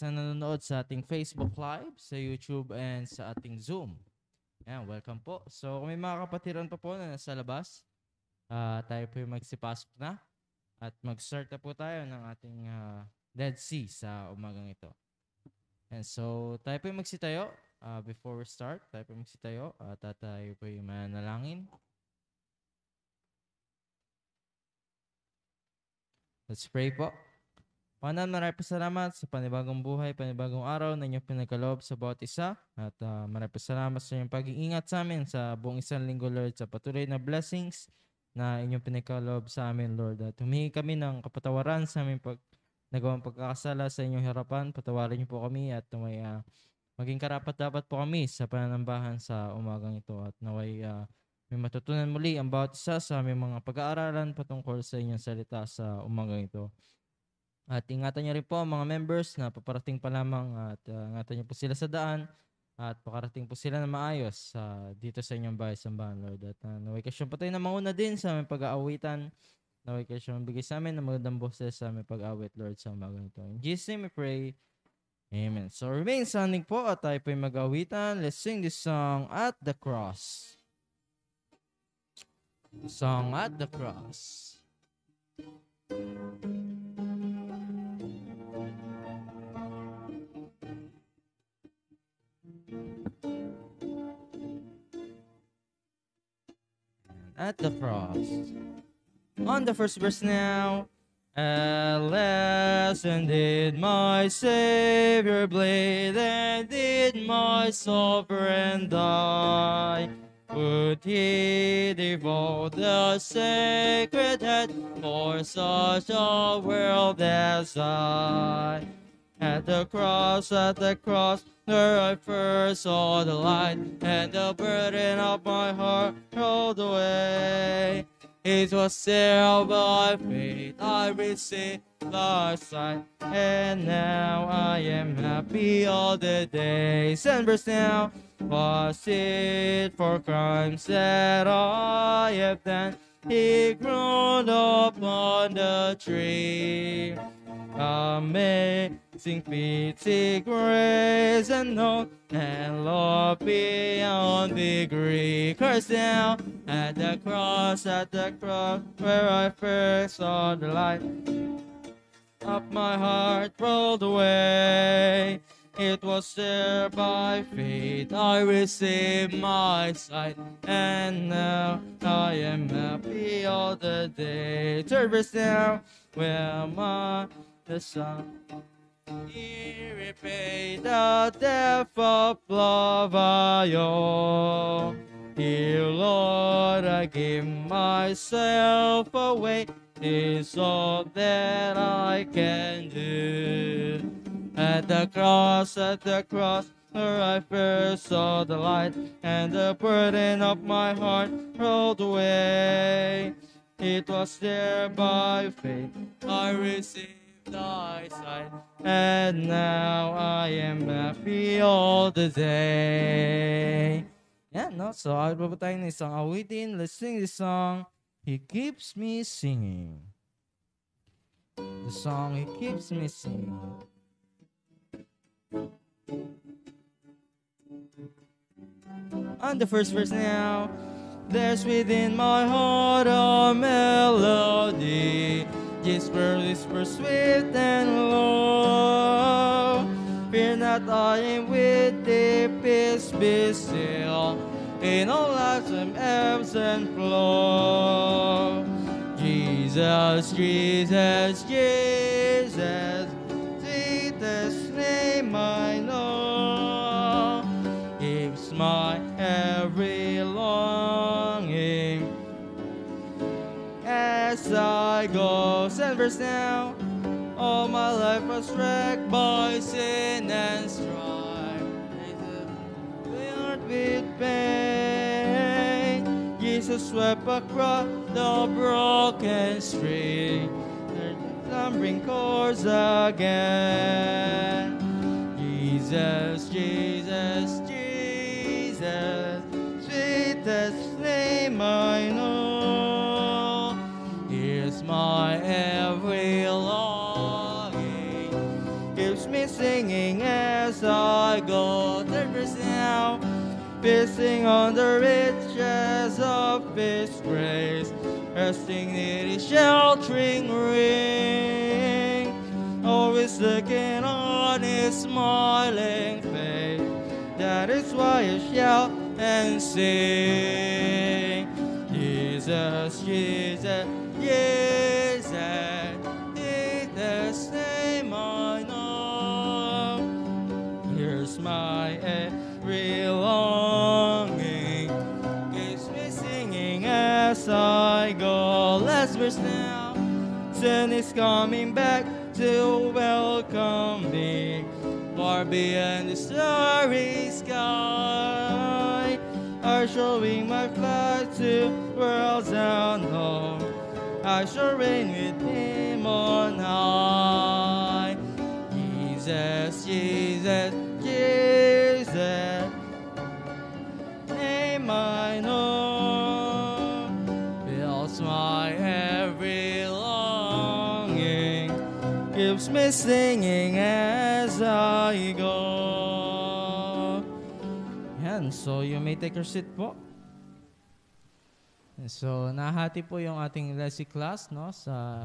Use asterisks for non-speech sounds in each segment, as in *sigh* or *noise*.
sa nanonood sa ating Facebook Live, sa YouTube, and sa ating Zoom. Yan, welcome po. So, kung may mga kapatiran pa po na nasa labas, uh, tayo po yung magsipasok na at mag-start na po tayo ng ating uh, Dead Sea sa umagang ito. And so, tayo po yung magsitayo uh, before we start. Tayo po yung magsitayo at uh, tayo po yung manalangin. Let's pray po. Panan, maraming salamat sa panibagong buhay, panibagong araw na inyong pinagkaloob sa bawat isa. At uh, maraming salamat sa inyong pag-iingat sa amin sa buong isang linggo, Lord, sa patuloy na blessings na inyong pinagkaloob sa amin, Lord. At humingi kami ng kapatawaran sa aming pag nagawang pagkakasala sa inyong harapan. Patawarin niyo po kami at may uh, ah, maging karapat-dapat po kami sa pananambahan sa umagang ito. At naway uh, may matutunan muli ang bawat isa sa aming mga pag-aaralan patungkol sa inyong salita sa umagang ito. At ingatan niyo rin po ang mga members na paparating pa lamang at uh, ingatan niyo po sila sa daan at pakarating po sila na maayos uh, dito sa inyong bahay sa Lord. At uh, naway kasyon pa tayo na mauna din sa aming pag-aawitan. Naway kasyon magbigay sa amin ng magandang boses sa aming pag-aawit, Lord, sa mga nito. In Jesus name we pray. Amen. So remain standing po at tayo po mag-aawitan. Let's sing this song, At the Cross. Song At the Cross. at the cross. On the first verse now. Alas, and did my Savior bleed, and did my sovereign die? Would he devote the sacred head for such a world as I? At the cross, at the cross, where I first saw the light, and the burden of my heart rolled away. It was still by faith I received large sight, and now I am happy all the days and verse now. Was it for crimes that I have done? He grown up on the tree. Amazing pity, grace, and hope, and Lord beyond degree. Curse down at the cross, at the cross, where I first saw the light. Up my heart rolled away. It was there by faith I received my sight, and now I am happy all the day. Service now, where my the sun. He repaid the death of love I owe. Dear Lord, I give myself away. Is all that I can do. At the cross, at the cross, where I first saw the light, and the burden of my heart rolled away. It was there by faith I received thy sight, and now I am happy all the day. Yeah, no, so bago tayo ng isang awitin, let's sing this song, He Keeps Me Singing. The song He Keeps Me Singing. On the first verse now, there's within my heart a melody, whisper, whisper, sweet and low. Fear not, I am with thee, peace be still. In all life's ebbs and flow. Jesus, Jesus, Jesus my Lord gives my every longing. As I go sinners now, all my life was wrecked by sin and strife. Filled with pain, Jesus swept across the broken street. Numbering chords again. Jesus, Jesus, Jesus, sweetest name I know. Here's my every longing, keeps me singing as I go. There's now, pissing on the riches of His grace, resting in His sheltering ring, always looking on on his smiling face. That is why I shout and sing. Jesus, Jesus, Jesus, it's the same I know. Here's my every longing. Keeps me singing as I go. Let's verse now. Sin is coming back to welcome me far beyond the starry sky. I shall bring my flight to worlds unknown. I shall reign with Him on high. Jesus, Jesus. keeps me singing as I go. Yan, so you may take your seat po. So, nahati po yung ating Lesi class no, sa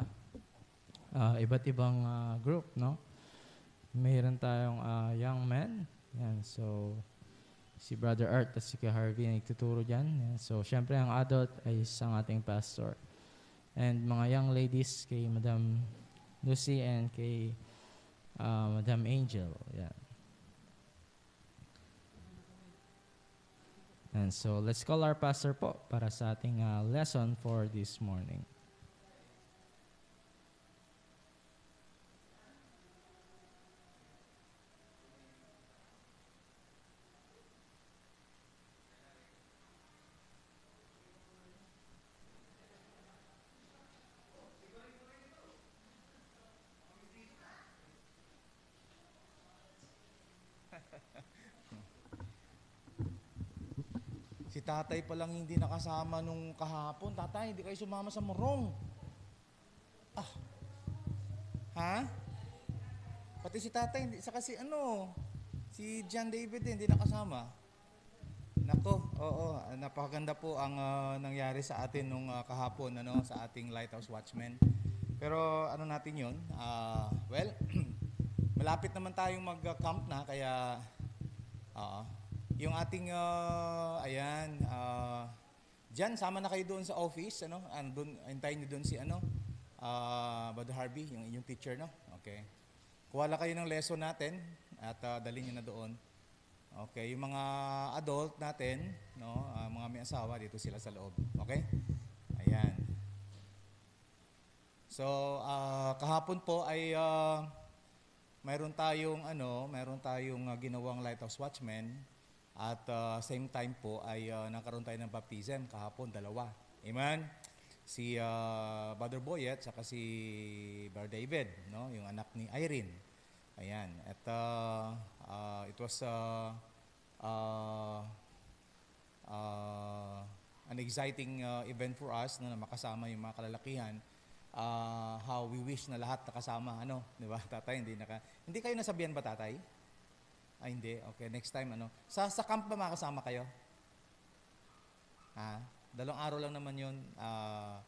uh, iba't ibang uh, group. No? Mayroon tayong uh, young men. Yan, so, si Brother Art at si Harvey na nagtuturo dyan. Yan, so, syempre ang adult ay isang ating pastor. And mga young ladies kay Madam Lucy and kay uh, Madam Angel. Yeah. And so let's call our pastor po para sa ating uh, lesson for this morning. tatay pa lang hindi nakasama nung kahapon. Tatay, hindi kayo sumama sa morong. Ah. Ha? Pati si tatay, hindi, saka si ano, si John David din, hindi nakasama. Nako, oo, napakaganda po ang uh, nangyari sa atin nung uh, kahapon, ano, sa ating Lighthouse Watchmen. Pero ano natin yun? Uh, well, *clears throat* malapit naman tayong mag-camp na, kaya, oo, uh, yung ating, uh, ayan, uh, dyan, sama na kayo doon sa office, ano, andun, hintayin niyo doon si, ano, uh, ah, Bado Harvey, yung inyong teacher, no? Okay. kuwala kayo ng lesson natin at uh, dalhin nyo na doon. Okay, yung mga adult natin, no, uh, mga may asawa, dito sila sa loob. Okay? Ayan. So, uh, kahapon po ay uh, mayroon tayong ano, mayroon tayong uh, ginawang Lighthouse Watchman at uh, same time po ay uh, ah, nakaroon tayo ng baptism kahapon, dalawa. Amen? Si uh, Brother Boyet saka si Brother David, no? yung anak ni Irene. Ayan. At uh, uh, it was uh, uh, uh, an exciting uh, event for us no, na makasama yung mga kalalakihan. Uh, how we wish na lahat nakasama. Ano? Di ba, *laughs* tatay? Hindi, naka... hindi kayo nasabihan ba, tatay? Ah, hindi. Okay, next time, ano. Sa, sa camp ba makasama kayo? Ah, dalawang araw lang naman yun. Ah,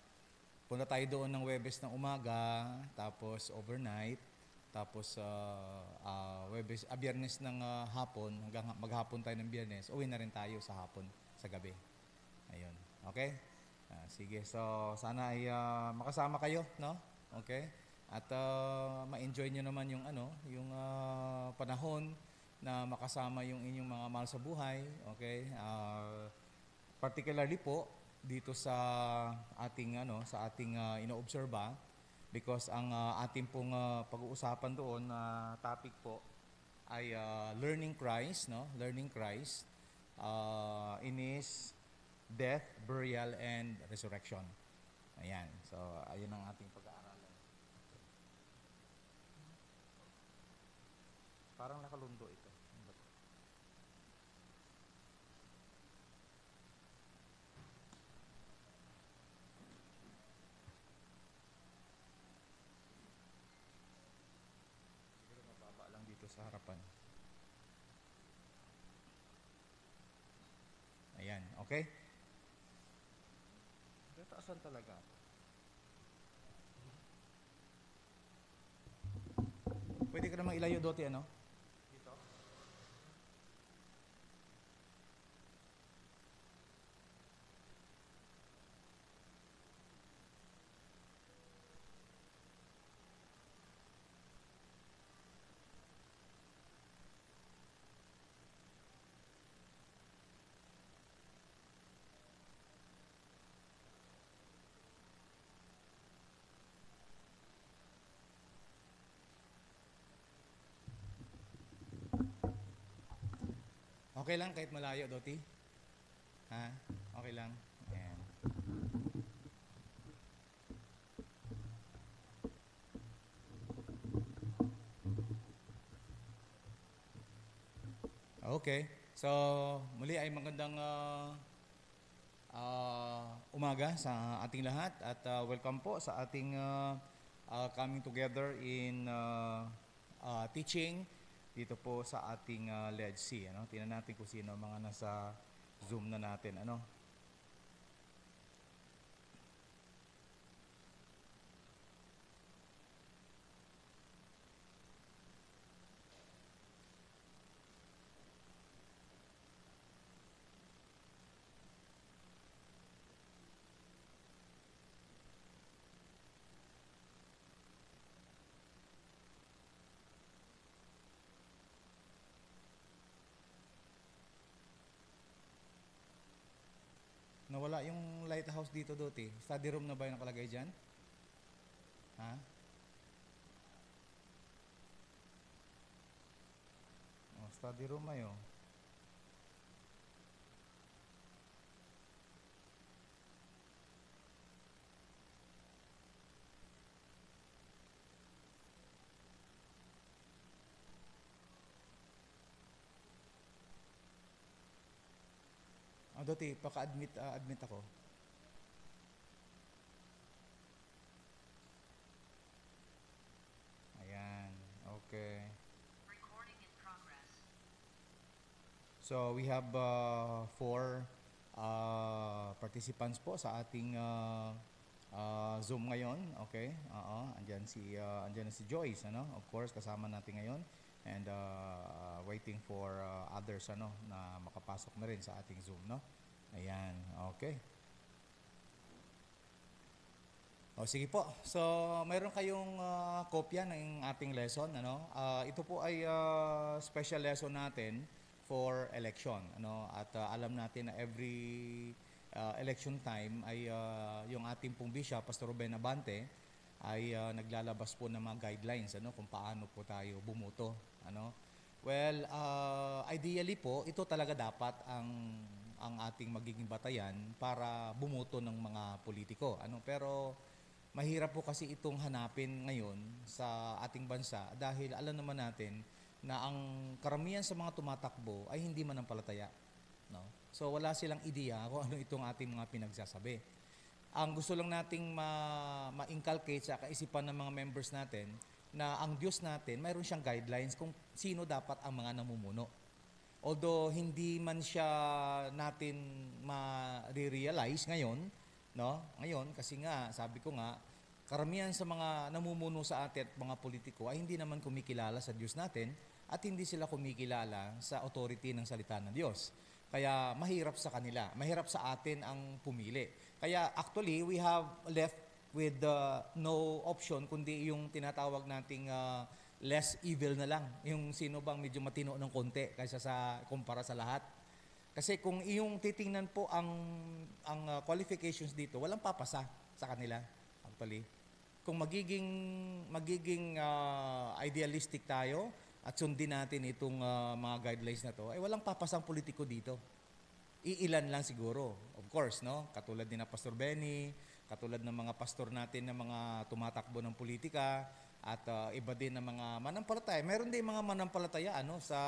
punta tayo doon ng Webes ng umaga, tapos overnight, tapos uh, uh, Webes, uh, Biyernes ng uh, hapon, hanggang maghapon tayo ng Biyernes, uwi na rin tayo sa hapon, sa gabi. Ayun. Okay? Uh, sige, so sana ay uh, makasama kayo, no? Okay? At uh, ma-enjoy nyo naman yung ano, yung uh, panahon na makasama yung inyong mga mahal sa buhay. Okay? Uh, particularly po dito sa ating ano sa ating uh, inoobserba because ang uh, ah, ating pong uh, pag-uusapan doon na uh, topic po ay uh, learning Christ, no? Learning Christ uh, in his death, burial and resurrection. Ayan. So ayun ang ating pag-aaralan. Parang nakalun Okay? Tataasan talaga Pwede ka namang ilayo dote, ano? Okay lang kahit malayo, Doti? Ha? Okay lang? Ayan. Okay. So, muli ay magandang uh, uh, umaga sa ating lahat at uh, welcome po sa ating uh, uh, coming together in uh, uh, teaching dito po sa ating uh, ah, LEDC. Ano? Tingnan natin kung sino mga nasa Zoom na natin. Ano? house dito dati? Study room na ba yung nakalagay dyan? Ha? Oh, study room ayo. Oh, dati, paka-admit uh, ah, admit ako. So we have uh, four uh, participants po sa ating uh, uh, Zoom ngayon. Okay? Oo, andiyan si uh, andyan si Joyce ano. Of course, kasama natin ngayon and uh, uh, waiting for uh, others ano na makapasok na rin sa ating Zoom no. Ayan, okay. O sige po. So, mayroon kayong uh, kopya ng ating lesson ano. Uh, ito po ay uh, special lesson natin for election. Ano? At uh, alam natin na every uh, election time ay uh, yung ating pong bishop, Pastor Ruben Abante, ay uh, naglalabas po ng mga guidelines ano kung paano po tayo bumuto ano well uh, ideally po ito talaga dapat ang ang ating magiging batayan para bumuto ng mga politiko ano pero mahirap po kasi itong hanapin ngayon sa ating bansa dahil alam naman natin na ang karamihan sa mga tumatakbo ay hindi manampalataya. No? So wala silang ideya kung ano itong ating mga pinagsasabi. Ang gusto lang nating ma- ma-inculcate sa kaisipan ng mga members natin na ang Diyos natin, mayroon siyang guidelines kung sino dapat ang mga namumuno. Although hindi man siya natin ma-realize ngayon, no? Ngayon kasi nga sabi ko nga Karamihan sa mga namumuno sa atin at mga politiko ay hindi naman kumikilala sa Diyos natin at hindi sila kumikilala sa authority ng salita ng Diyos. Kaya mahirap sa kanila, mahirap sa atin ang pumili. Kaya actually, we have left with uh, no option kundi yung tinatawag nating uh, less evil na lang. Yung sino bang medyo matino ng konti kaysa sa kumpara sa lahat. Kasi kung iyong titingnan po ang ang uh, qualifications dito, walang papasa sa kanila actually kung magiging magiging uh, idealistic tayo at sundin natin itong uh, mga guidelines na to, ay eh, walang papasang politiko dito. Iilan lang siguro. Of course, no? Katulad ni na Pastor Benny, katulad ng mga pastor natin na mga tumatakbo ng politika at uh, iba din ng mga manampalataya. Meron din mga manampalataya ano sa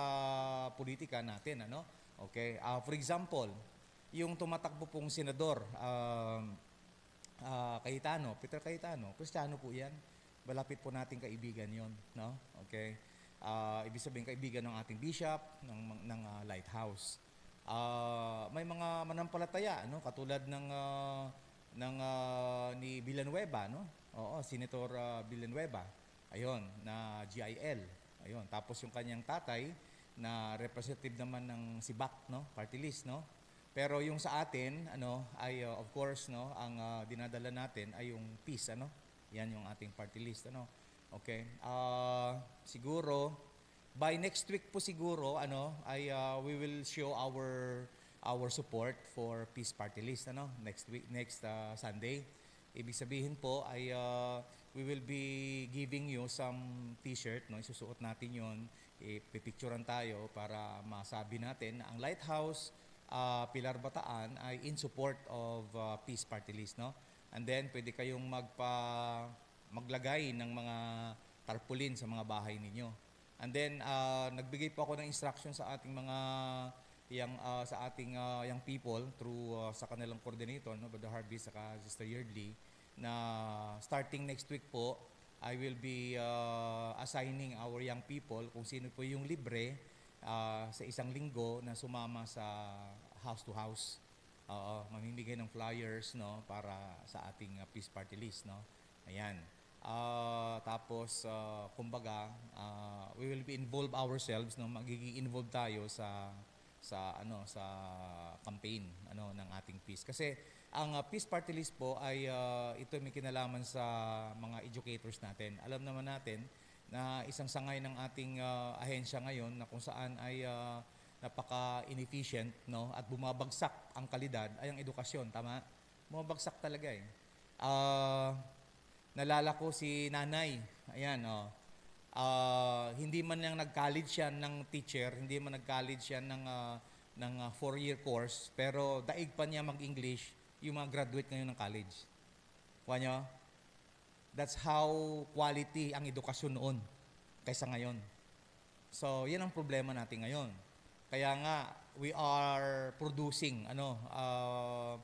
politika natin, ano? Okay? Uh, for example, yung tumatakbo pong senador, uh, uh, Cayetano, Peter Cayetano, Kristiyano po yan. Balapit po nating kaibigan yon, no? Okay. Uh, ibig sabihin kaibigan ng ating bishop, ng, ng uh, lighthouse. Uh, may mga manampalataya, no? Katulad ng uh, ng uh, ni Villanueva, no? Oo, Senator uh, Villanueva. Ayon, na GIL. Ayon, tapos yung kanyang tatay na representative naman ng Sibak, no? Party list, no? Pero yung sa atin, ano, ay uh, of course, no, ang uh, dinadala natin ay yung peace, ano. Yan yung ating party list, ano. Okay. Uh, siguro by next week po siguro, ano, ay uh, we will show our our support for peace party list, ano, next week, next uh, Sunday. Ibig sabihin po ay uh, we will be giving you some t-shirt, no? isusuot natin yon, ipipicturan tayo para masabi natin ang lighthouse uh, Pilar Bataan ay in support of uh, peace party list no. And then pwede kayong magpa maglagay ng mga tarpaulin sa mga bahay ninyo. And then uh, nagbigay po ako ng instruction sa ating mga yang uh, sa ating uh, young people through uh, sa kanilang coordinator no Brother Harvey saka Sister Yeardley na starting next week po I will be uh, assigning our young people kung sino po yung libre uh, sa isang linggo na sumama sa house to house. Oo, mamimigay ng flyers no para sa ating uh, peace party list no. Ayan. Uh, tapos uh, kumbaga uh, we will be involved ourselves no magiging involved tayo sa sa ano sa campaign ano ng ating peace kasi ang uh, peace party list po ay uh, ito may kinalaman sa mga educators natin alam naman natin na isang sangay ng ating uh, ahensya ngayon na kung saan ay uh, napaka-inefficient no at bumabagsak ang kalidad ay ang edukasyon tama bumabagsak talaga eh uh, ah, nalalako si nanay ayan oh uh, hindi man lang nag-college siya ng teacher hindi man nag-college siya ng uh, ng uh, four-year course pero daig pa niya mag-English yung mga graduate ngayon ng college kuha niyo That's how quality ang edukasyon noon kaysa ngayon. So, yan ang problema natin ngayon. Kaya nga, we are producing ano uh,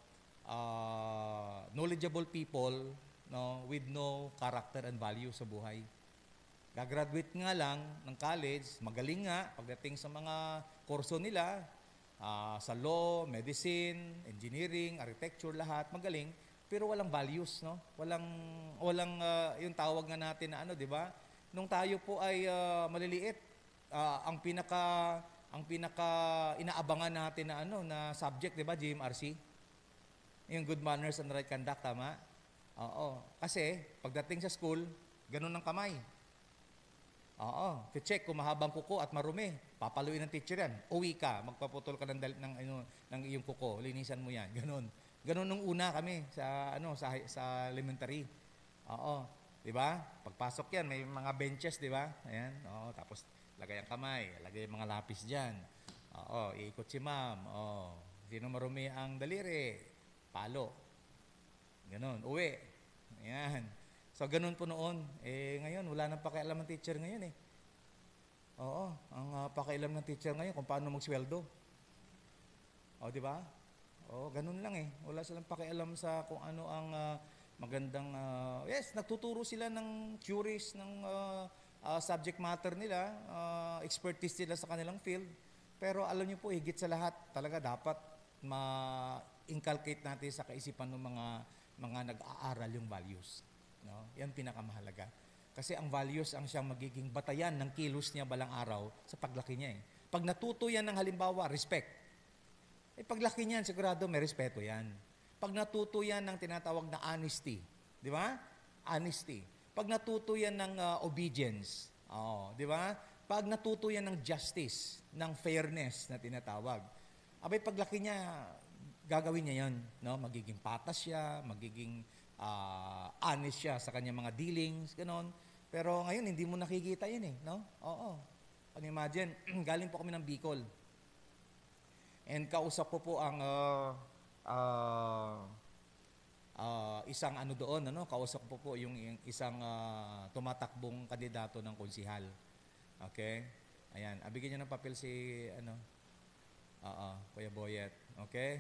uh, knowledgeable people no with no character and value sa buhay. Gagraduate nga lang ng college, magaling nga pagdating sa mga kurso nila, uh, sa law, medicine, engineering, architecture, lahat, magaling pero walang values, no? Walang, walang uh, yung tawag nga natin na ano, di ba? Nung tayo po ay uh, maliliit, uh, ang pinaka ang pinaka inaabangan natin na ano na subject, 'di ba, GMRC? Yung good manners and right conduct, tama? Oo. Kasi pagdating sa school, ganun ang kamay. Oo. Check kung mahabang kuko at marumi. Papaluin ng teacher yan. Uwi ka, magpaputol ka ng, ng, ng, ano, ng iyong kuko. Linisan mo yan. Ganun. Ganun nung una kami sa ano sa sa elementary. Oo, 'di ba? Pagpasok 'yan, may mga benches, 'di ba? Ayan, oo, tapos lagay ang kamay, lagay ang mga lapis diyan. Oo, iikot si ma'am. Oo, sino marumi ang daliri? Palo. Ganun, uwi. Ayan. So ganun po noon. Eh ngayon wala nang pakialam ng teacher ngayon eh. Oo, ang uh, pakialam ng teacher ngayon kung paano magsweldo. O, di ba? Oh, ganun lang eh. Wala silang pakialam sa kung ano ang uh, magandang uh, yes, nagtuturo sila ng curious ng uh, uh, subject matter nila, uh, expertise nila sa kanilang field. Pero alam niyo po, higit sa lahat, talaga dapat ma-inculcate natin sa kaisipan ng mga mga nag-aaral yung values. No? Yan pinakamahalaga. Kasi ang values ang siyang magiging batayan ng kilos niya balang araw sa paglaki niya. Eh. Pag natuto yan ng halimbawa, respect, eh paglaki niyan, sigurado may respeto yan. Pag natuto yan ng tinatawag na honesty, di ba? Honesty. Pag natuto yan ng uh, obedience, oh, di ba? Pag natuto yan ng justice, ng fairness na tinatawag. Abay paglaki niya, gagawin niya yan. No? Magiging patas siya, magiging uh, honest siya sa kanyang mga dealings, ganon. Pero ngayon, hindi mo nakikita yan eh. No? Oo. Pag imagine, *clears throat* galing po kami ng Bicol. And kausap ko po ang uh, uh, uh, isang ano doon, ano, kausap po po yung, isang uh, tumatakbong kandidato ng konsihal. Okay? Ayan, abigyan ah, niya ng papel si ano. Oo, Kuya Boyet. Okay?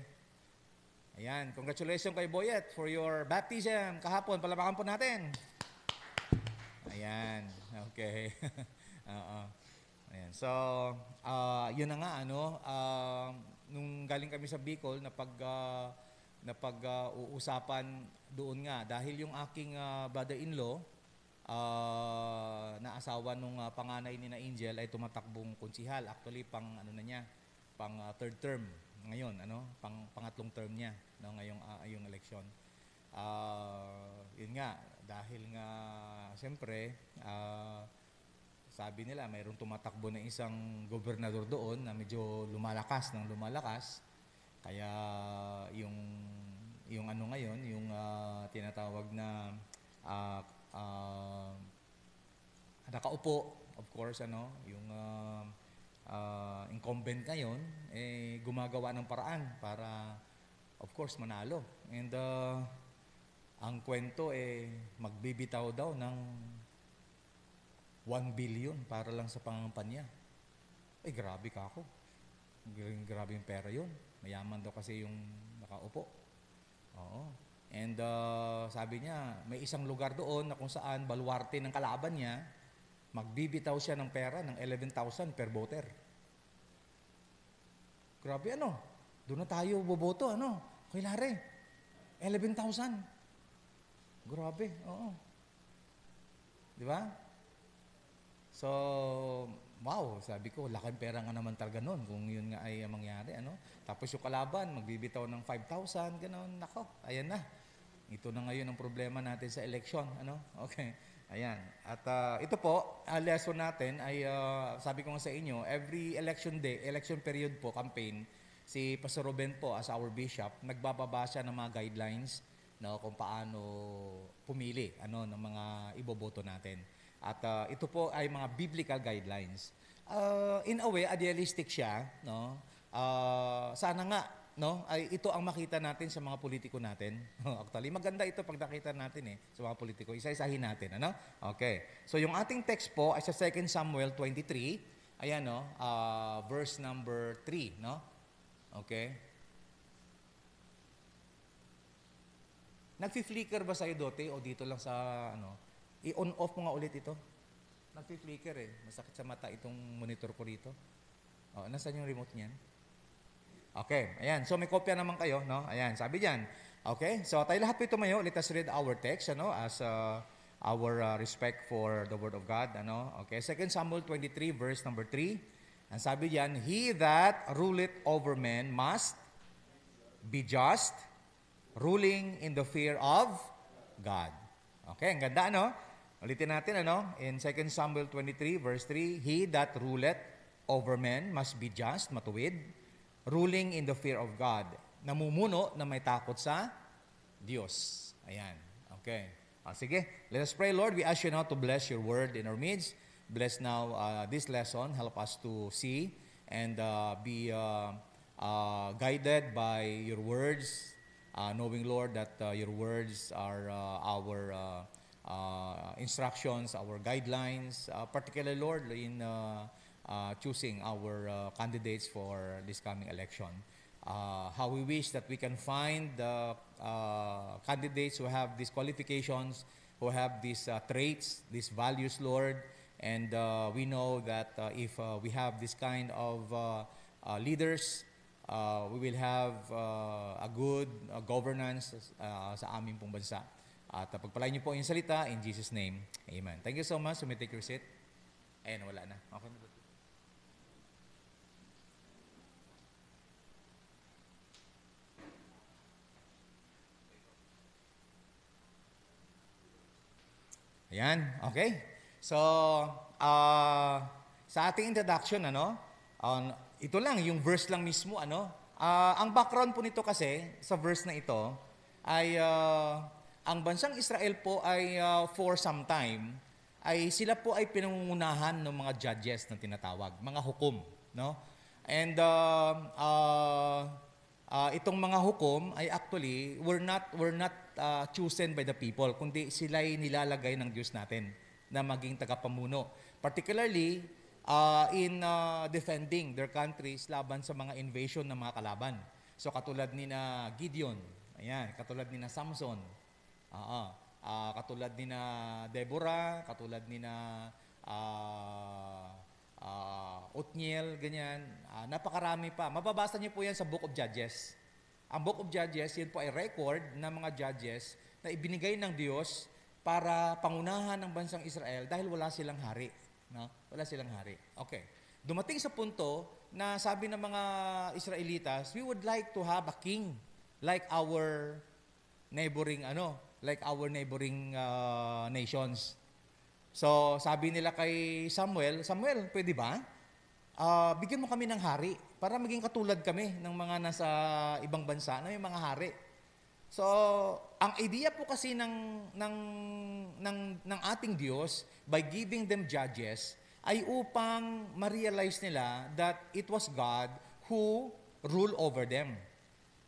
Ayan, congratulations kay Boyet for your baptism kahapon. Palabakan po natin. Ayan, okay. *laughs* Oo. Ayan. So, uh, yun na nga, ano, uh, nung galing kami sa Bicol na pag uh, ah, na pag-uusapan ah, doon nga dahil yung aking uh, brother-in-law uh, na asawa nung uh, panganay ni na Angel ay tumatakbong konsihal actually pang ano na niya pang uh, third term ngayon ano pang pangatlong term niya no ngayong uh, yung election uh, yun nga dahil nga siyempre uh, sabi nila mayroong tumatakbo na isang gobernador doon na medyo lumalakas ng lumalakas. Kaya yung yung ano ngayon, yung uh, tinatawag na uh, uh, nakaupo, of course, ano, yung uh, uh, incumbent ngayon, eh, gumagawa ng paraan para, of course, manalo. And uh, ang kwento, eh, magbibitaw daw ng 1 billion para lang sa pangampanya. Ay, grabe ka ako. Grabe yung pera yun. Mayaman daw kasi yung nakaupo. Oo. And uh, sabi niya, may isang lugar doon na kung saan baluarte ng kalaban niya, magbibitaw siya ng pera ng 11,000 per voter. Grabe ano, doon na tayo boboto ano, kay Lare. 11,000. Grabe, oo. Di ba? So, wow, sabi ko, laking pera nga naman talaga noon kung yun nga ay mangyari. Ano? Tapos yung kalaban, magbibitaw ng 5,000, ganoon. Nako, ayan na. Ito na ngayon ang problema natin sa election. Ano? *laughs* Okay, ayan. At uh, ito po, uh, lesson natin ay, uh, sabi ko nga sa inyo, every election day, election period po, campaign, si Pastor Ruben po as our bishop, nagbababasa ng mga guidelines no, kung paano pumili ano, ng mga iboboto natin. At uh, ito po ay mga biblical guidelines. Uh, in a way, idealistic siya. No? Uh, sana nga, no? Ay, ito ang makita natin sa mga politiko natin. *laughs* Actually, maganda ito pag nakita natin eh, sa mga politiko. Isa-isahin natin. Ano? Okay. So yung ating text po ay sa 2 Samuel 23. Ayan, no? Uh, verse number 3. No? Okay. Nagfi-flicker ba sa'yo dote o dito lang sa ano? I-on off mo nga ulit ito. Nagpi-flicker eh. Masakit sa mata itong monitor ko dito. Oh, nasaan yung remote niyan? Okay, ayan. So may kopya naman kayo, no? Ayan, sabi diyan. Okay, so tayo lahat po tumayo. Let us read our text, ano, as uh, our uh, respect for the Word of God, ano. Okay, 2 Samuel 23, verse number 3. Ang sabi diyan, He that ruleth over men must be just, ruling in the fear of God. Okay, ang ganda, ano? Ulitin natin, ano? In 2 Samuel 23, verse 3, He that ruleth over men must be just, matuwid, ruling in the fear of God. Namumuno na may takot sa Diyos. Ayan. Okay. Ah, sige. Let us pray, Lord. We ask you now to bless your word in our midst. Bless now uh, this lesson. Help us to see and uh, be uh, uh, guided by your words, uh, knowing, Lord, that uh, your words are uh, our... Uh, Uh, instructions, our guidelines, uh, particularly, Lord, in uh, choosing our candidates for this coming election. how we wish that we can find the candidates who have these qualifications, who have these traits, these values, Lord, and uh, we know that uh, if uh, we have this kind of leaders, we will have a good governance sa aming pong bansa. At uh, pagpalain niyo po yung salita in Jesus' name. Amen. Thank you so much. You may take your seat. Ayan, wala na. Okay na ba? Ayan, okay. So, uh, sa ating introduction, ano, on, ito lang, yung verse lang mismo, ano. Uh, ang background po nito kasi, sa verse na ito, ay uh, ang bansang Israel po ay uh, for some time ay sila po ay pinangungunahan ng mga judges na tinatawag, mga hukom, no? And uh, uh, uh, itong mga hukom ay actually were not were not uh, chosen by the people, kundi sila ay nilalagay ng Diyos natin na maging tagapamuno. Particularly uh, in uh, defending their countries laban sa mga invasion ng mga kalaban. So katulad ni na Gideon, ayan, katulad ni na Samson, Ah, Uh, katulad ni na Deborah, katulad ni na uh, ah, uh, ah, Othniel, ganyan. Uh, napakarami pa. Mababasa niyo po yan sa Book of Judges. Ang Book of Judges, yun po ay record ng mga judges na ibinigay ng Diyos para pangunahan ng bansang Israel dahil wala silang hari. No? Wala silang hari. Okay. Dumating sa punto na sabi ng mga Israelitas, we would like to have a king like our neighboring ano, like our neighboring uh, nations. So sabi nila kay Samuel, Samuel, pwede ba? Uh, bigyan mo kami ng hari para maging katulad kami ng mga nasa ibang bansa na ano may mga hari. So, ang idea po kasi ng, ng, ng, ng ating Diyos by giving them judges ay upang ma-realize nila that it was God who rule over them.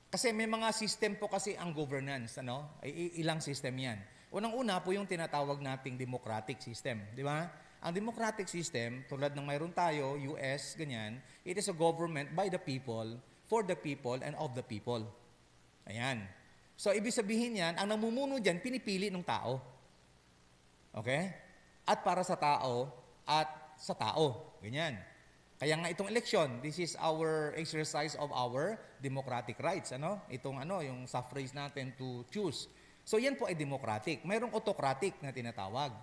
Kasi may mga system po kasi ang governance, ano? I- ilang system yan. Unang-una po yung tinatawag nating democratic system, di ba? Ang democratic system, tulad ng mayroon tayo, US, ganyan, it is a government by the people, for the people, and of the people. Ayan. So, ibig sabihin yan, ang namumuno dyan, pinipili ng tao. Okay? At para sa tao, at sa tao. Ganyan. Kaya nga itong election, this is our exercise of our democratic rights, ano? Itong ano, yung suffrage natin to choose. So yan po ay democratic. Mayroong autocratic na tinatawag.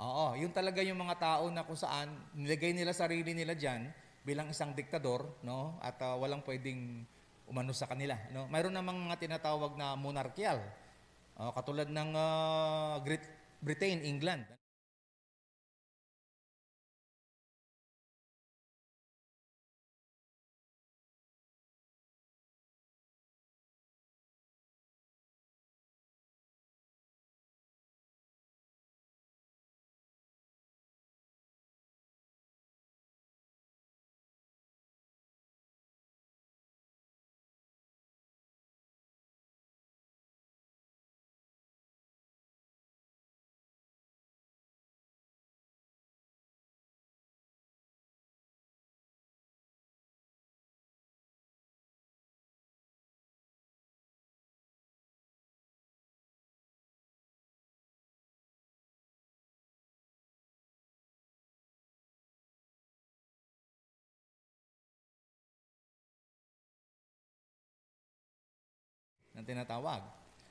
Oo, yun talaga yung mga tao na kung saan nilagay nila sarili nila diyan bilang isang diktador, no? At uh, walang pwedeng umano sa kanila, no? Mayroon namang mga tinatawag na monarchial. Uh, katulad ng uh, ah, Great Britain, England. na tinatawag.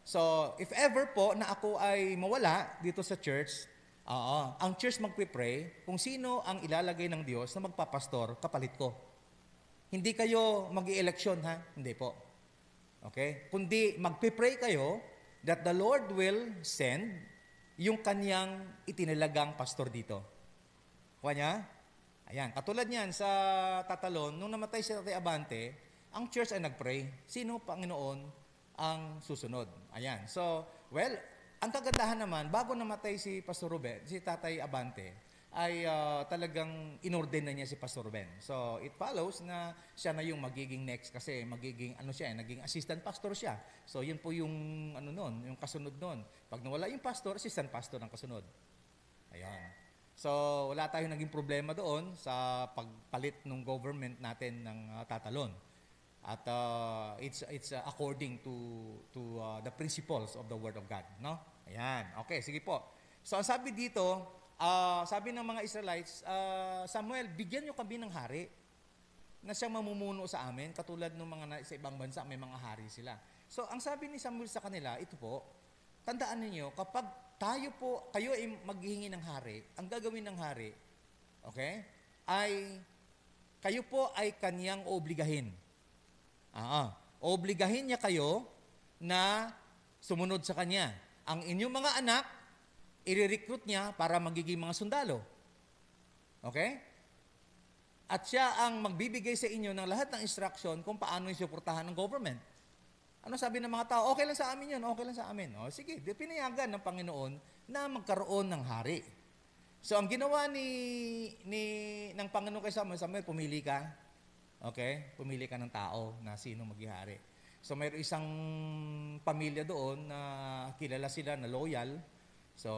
So, if ever po na ako ay mawala dito sa church, oo, ang church magpipray kung sino ang ilalagay ng Diyos na magpapastor kapalit ko. Hindi kayo mag election ha? Hindi po. Okay? Kundi magpipray kayo that the Lord will send yung kanyang itinalagang pastor dito. Kuha niya? Ayan, katulad niyan sa Tatalon, nung namatay si Tatay Abante, ang church ay nagpray. Sino, Panginoon, ang susunod. Ayan. So, well, ang kagandahan naman, bago namatay si Pastor Ruben, si Tatay Abante, ay uh, talagang inorden na niya si Pastor Ruben. So, it follows na siya na yung magiging next kasi magiging, ano siya, eh, naging assistant pastor siya. So, yun po yung, ano nun, yung kasunod nun. Pag nawala yung pastor, assistant pastor ang kasunod. Ayan. So, wala tayong naging problema doon sa pagpalit ng government natin ng uh, tatalon at uh, it's it's uh, according to to uh, the principles of the word of God no ayan okay sige po so ang sabi dito uh, sabi ng mga Israelites uh, Samuel bigyan niyo kami ng hari na siyang mamumuno sa amin katulad ng mga sa ibang bansa may mga hari sila so ang sabi ni Samuel sa kanila ito po tandaan niyo kapag tayo po kayo ay maghihingi ng hari ang gagawin ng hari okay ay kayo po ay kaniyang obligahin Ah, ah, obligahin niya kayo na sumunod sa kanya. Ang inyong mga anak, i-recruit niya para magiging mga sundalo. Okay? At siya ang magbibigay sa inyo ng lahat ng instruction kung paano isuportahan ng government. Ano sabi ng mga tao? Okay lang sa amin yun, okay lang sa amin. O oh, sige, pinayagan ng Panginoon na magkaroon ng hari. So ang ginawa ni, ni ng Panginoon kay Samuel, Samuel, pumili ka, Okay? Pumili ka ng tao na sino maghihari. So mayroon isang pamilya doon na kilala sila na loyal. So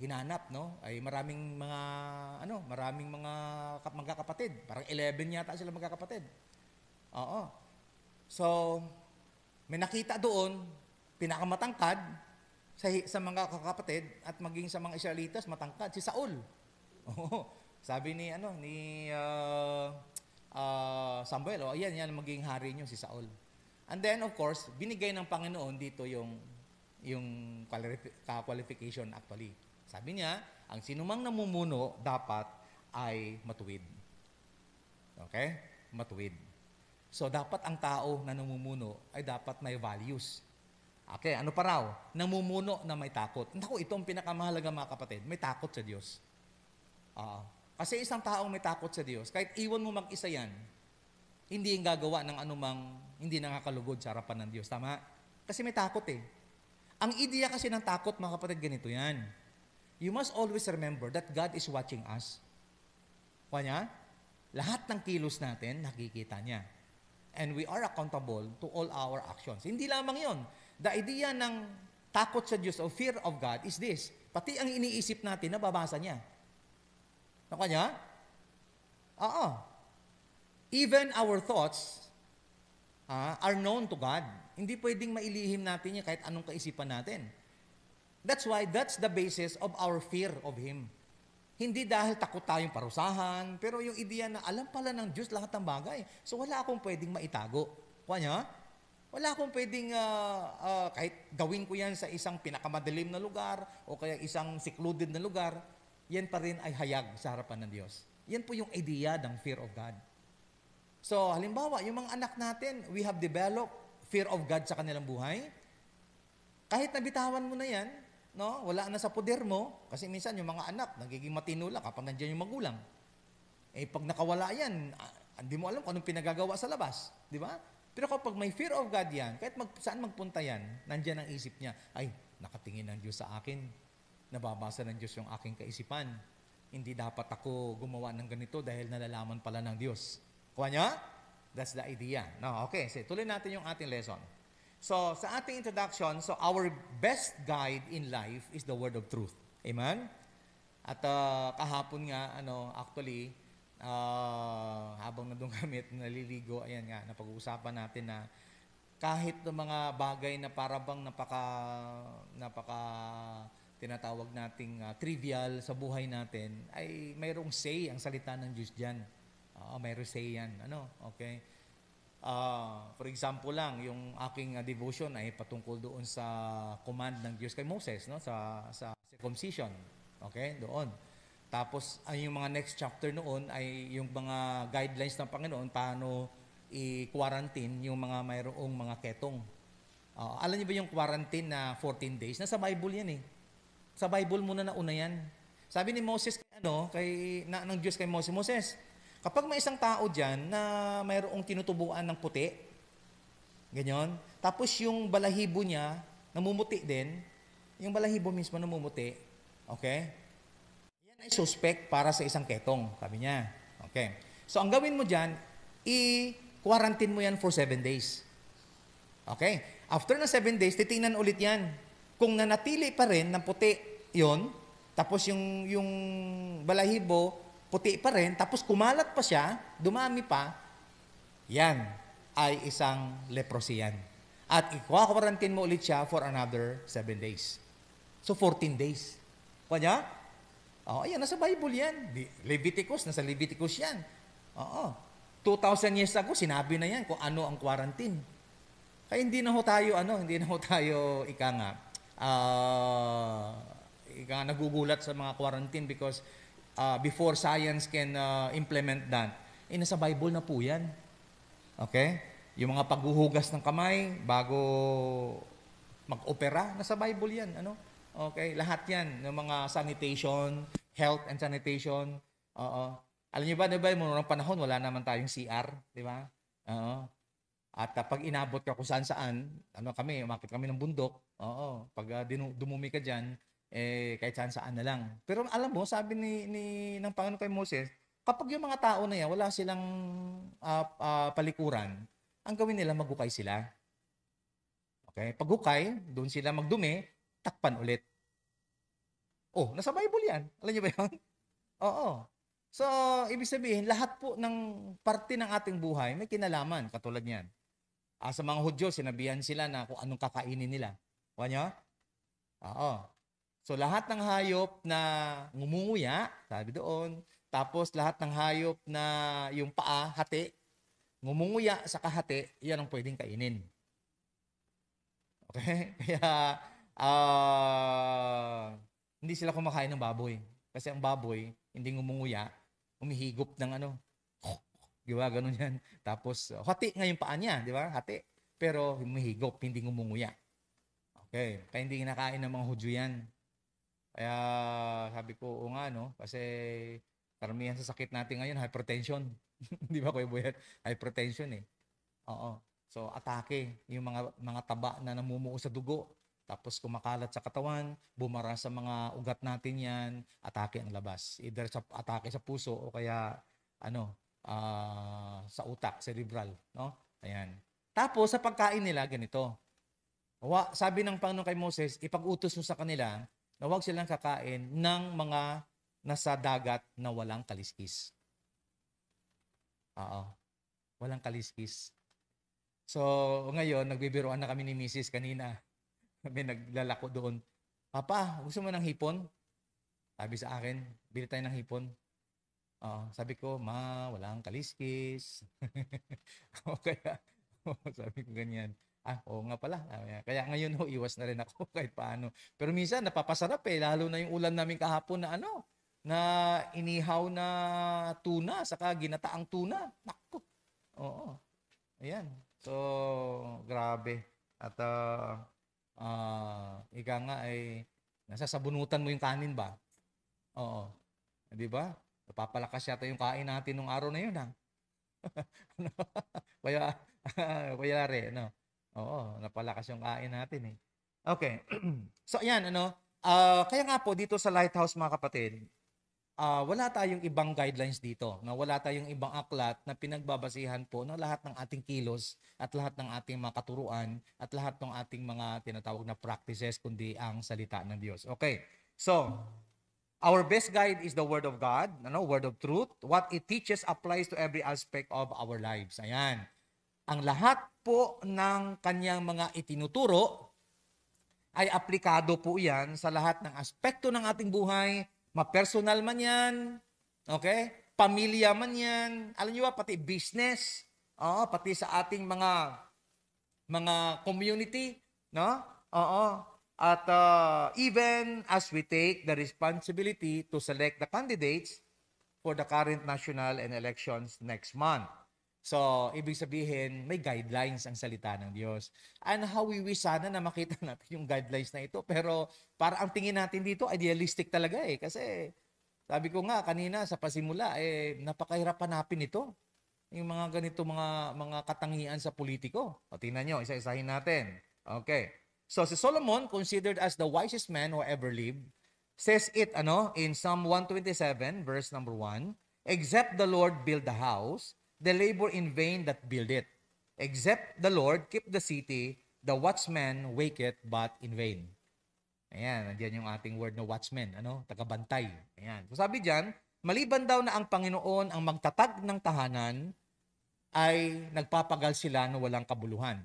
hinanap, no? Ay maraming mga ano, maraming mga magkakapatid. Parang 11 yata sila magkakapatid. Oo. So may nakita doon pinakamatangkad sa sa mga kakapatid at maging sa mga Israelitas matangkad si Saul. *laughs* Oo. Sabi ni ano ni uh, uh, Samuel, o oh, yan, yan maging hari niyo si Saul. And then, of course, binigay ng Panginoon dito yung, yung qualification actually. Sabi niya, ang sinumang namumuno dapat ay matuwid. Okay? Matuwid. So, dapat ang tao na namumuno ay dapat may values. Okay, ano pa raw? Namumuno na may takot. Naku, ito ang pinakamahalaga mga kapatid. May takot sa Diyos. Oo. Uh, kasi isang taong may takot sa Diyos, kahit iwan mo mag-isa yan, hindi yung gagawa ng anumang hindi nakakalugod sa harapan ng Diyos. Tama? Kasi may takot eh. Ang ideya kasi ng takot, mga kapatid, ganito yan. You must always remember that God is watching us. Kanya, lahat ng kilos natin, nakikita niya. And we are accountable to all our actions. Hindi lamang yon. The idea ng takot sa Diyos o fear of God is this. Pati ang iniisip natin, nababasa niya. Nakuha niya? Oo. Even our thoughts uh, are known to God. Hindi pwedeng mailihim natin yan kahit anong kaisipan natin. That's why that's the basis of our fear of Him. Hindi dahil takot tayong parusahan, pero yung ideya na alam pala ng Diyos lahat ng bagay. So wala akong pwedeng maitago. Kuha niya? Wala akong pwedeng uh, uh, kahit gawin ko yan sa isang pinakamadilim na lugar o kaya isang secluded na lugar yan pa rin ay hayag sa harapan ng Diyos. Yan po yung idea ng fear of God. So, halimbawa, yung mga anak natin, we have developed fear of God sa kanilang buhay. Kahit nabitawan mo na yan, no, wala na sa poder mo, kasi minsan yung mga anak, nagiging matinula kapag nandiyan yung magulang. Eh, pag nakawala yan, ah, hindi mo alam kung anong pinagagawa sa labas. Di ba? Pero kapag may fear of God yan, kahit mag, saan magpunta yan, nandiyan ang isip niya, ay, nakatingin ng Diyos sa akin nababasa ng Diyos yung aking kaisipan. Hindi dapat ako gumawa ng ganito dahil nalalaman pala ng Diyos. Kuha niyo? That's the idea. No, okay, so tuloy natin yung ating lesson. So, sa ating introduction, so our best guide in life is the word of truth. Amen? At uh, kahapon nga, ano, actually, uh, habang nandun gamit, naliligo, ayan nga, napag-uusapan natin na kahit ng mga bagay na parabang napaka, napaka tinatawag nating uh, trivial sa buhay natin, ay mayroong say ang salita ng Diyos diyan. Uh, mayroong say yan. Ano? Okay? Uh, for example lang, yung aking uh, devotion ay patungkol doon sa command ng Diyos kay Moses, no? sa, sa circumcision. Okay? Doon. Tapos, ay yung mga next chapter noon ay yung mga guidelines ng Panginoon paano i-quarantine yung mga mayroong mga ketong. Uh, alam niyo ba yung quarantine na 14 days? Nasa Bible yan eh. Sa Bible muna na una yan. Sabi ni Moses, ano, kay, na, ng Diyos kay Moses, Moses, kapag may isang tao dyan na mayroong tinutubuan ng puti, ganyan, tapos yung balahibo niya, namumuti din, yung balahibo mismo namumuti, okay? Yan ay suspect para sa isang ketong, sabi niya. Okay. So ang gawin mo dyan, i-quarantine mo yan for seven days. Okay? After ng seven days, titingnan ulit yan. Kung nanatili pa rin ng puti yon tapos yung, yung balahibo, puti pa rin, tapos kumalat pa siya, dumami pa, yan ay isang leprosy yan. At ikwa-quarantine mo ulit siya for another seven days. So 14 days. Kanya? Oh, ayan, nasa Bible yan. Leviticus, nasa Leviticus yan. Oo. 2,000 years ago, sinabi na yan kung ano ang quarantine. Kaya hindi na ho tayo, ano, hindi na ho tayo, ika nga, uh, nagugulat sa mga quarantine because uh, before science can uh, implement that, eh, nasa Bible na po yan. Okay? Yung mga paghuhugas ng kamay bago mag-opera, nasa Bible yan. Ano? Okay? Lahat yan. Ng mga sanitation, health and sanitation. Oo. Alam niyo ba, di ba, muna panahon, wala naman tayong CR. Di ba? Oo. At uh, pag inabot ka kung saan saan, ano kami, umakit kami ng bundok. Oo, pag uh, dinu- dumumi ka diyan, eh kahit saan saan na lang. Pero alam mo, sabi ni, ni ng Panginoon kay Moses, kapag yung mga tao na yan, wala silang uh, uh, palikuran, ang gawin nila maghukay sila. Okay? Pagukay, doon sila magdumi, takpan ulit. Oh, nasa Bible 'yan. Alam niyo ba 'yon? *laughs* Oo. So, ibig sabihin, lahat po ng parte ng ating buhay may kinalaman katulad niyan. Ah, sa mga Hudyo, sinabihan sila na kung anong kakainin nila. Kuha nyo? Oo. So, lahat ng hayop na ngumunguya, sabi doon, tapos lahat ng hayop na yung paa, hati, ngumunguya sa kahati, yan ang pwedeng kainin. Okay? *laughs* Kaya, uh, hindi sila kumakain ng baboy. Kasi ang baboy, hindi ngumunguya, umihigop ng ano, Di ba? Ganun yan. Tapos, uh, hati nga yung paa niya. Di ba? Hati. Pero humihigop, hindi ngumunguya. Okay. Kaya hindi kinakain ng mga Hudyo yan. Kaya sabi ko, o nga, no? Kasi karamihan sa sakit natin ngayon, hypertension. *laughs* Di ba, Kuya Boyet? Hypertension eh. Oo. So, atake. Yung mga, mga taba na namumuo sa dugo. Tapos kumakalat sa katawan, bumara sa mga ugat natin yan, atake ang labas. Either sa atake sa puso o kaya ano, uh, sa utak, cerebral. No? Ayan. Tapos sa pagkain nila, ganito. Wa, sabi ng Panginoon kay Moses, ipag-utos mo sa kanila na huwag silang kakain ng mga nasa dagat na walang kaliskis. Oo. Walang kaliskis. So, ngayon, nagbibiroan na kami ni Mrs. kanina. *laughs* Kami naglalako doon. Papa, gusto mo ng hipon? Sabi sa akin, bili tayo ng hipon. Uh, sabi ko, ma, walang kaliskis. *laughs* o kaya, *laughs* sabi ko ganyan. Ah, oo nga pala. Ah, kaya ngayon ho, iwas na rin ako *laughs* kahit paano. Pero minsan, napapasarap eh. Lalo na yung ulan namin kahapon na ano, na inihaw na tuna, saka ginataang tuna. Naku. Oo. Ayan. So, grabe. At uh, uh, ika nga ay eh, nasasabunutan mo yung kanin ba? Oo. Di ba? Papalakas yata yung kain natin nung araw na yun, ha? Ah. *laughs* ano? Kaya, *laughs* kaya rin, ano? Oo, napalakas yung kain natin, eh. Okay. *clears throat* so, yan, ano? Uh, kaya nga po, dito sa Lighthouse, mga kapatid, uh, wala tayong ibang guidelines dito. Na wala tayong ibang aklat na pinagbabasihan po ng lahat ng ating kilos at lahat ng ating mga katuruan at lahat ng ating mga tinatawag na practices, kundi ang salita ng Diyos. Okay. So, Our best guide is the Word of God, ano, Word of Truth. What it teaches applies to every aspect of our lives. Ayan. Ang lahat po ng kanyang mga itinuturo ay aplikado po yan sa lahat ng aspekto ng ating buhay, mapersonal man yan, okay? Pamilya man yan, alam niyo ba, pati business, oh, pati sa ating mga mga community, no? Oo. At uh, even as we take the responsibility to select the candidates for the current national and elections next month. So, ibig sabihin, may guidelines ang salita ng Diyos. And how we wish sana na makita *laughs* natin yung guidelines na ito. Pero para ang tingin natin dito, idealistic talaga eh. Kasi sabi ko nga kanina sa pasimula, eh, napakahirap hanapin ito. Yung mga ganito mga mga katangian sa politiko. O, tingnan nyo, isa-isahin natin. Okay. So si Solomon, considered as the wisest man who ever lived, says it ano in Psalm 127 verse number 1, except the Lord build the house, the labor in vain that build it. Except the Lord keep the city, the watchman wake it, but in vain. Ayan, nandiyan yung ating word na watchman, ano, tagabantay. Ayan. So sabi diyan, maliban daw na ang Panginoon ang magtatag ng tahanan, ay nagpapagal sila na walang kabuluhan.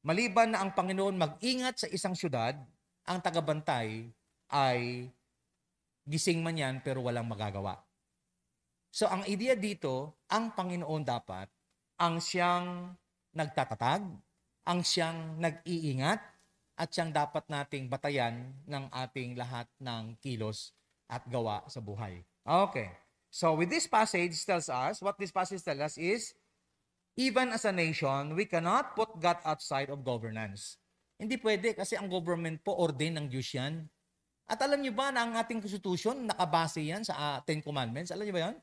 Maliban na ang Panginoon mag-ingat sa isang syudad, ang tagabantay ay gising man yan pero walang magagawa. So ang idea dito, ang Panginoon dapat ang siyang nagtatatag, ang siyang nag-iingat, at siyang dapat nating batayan ng ating lahat ng kilos at gawa sa buhay. Okay. So with this passage tells us, what this passage tells us is, even as a nation, we cannot put God outside of governance. Hindi pwede kasi ang government po ordain ng Diyos yan. At alam niyo ba na ang ating constitution, nakabase yan sa uh, Ten Commandments? Alam niyo ba yan?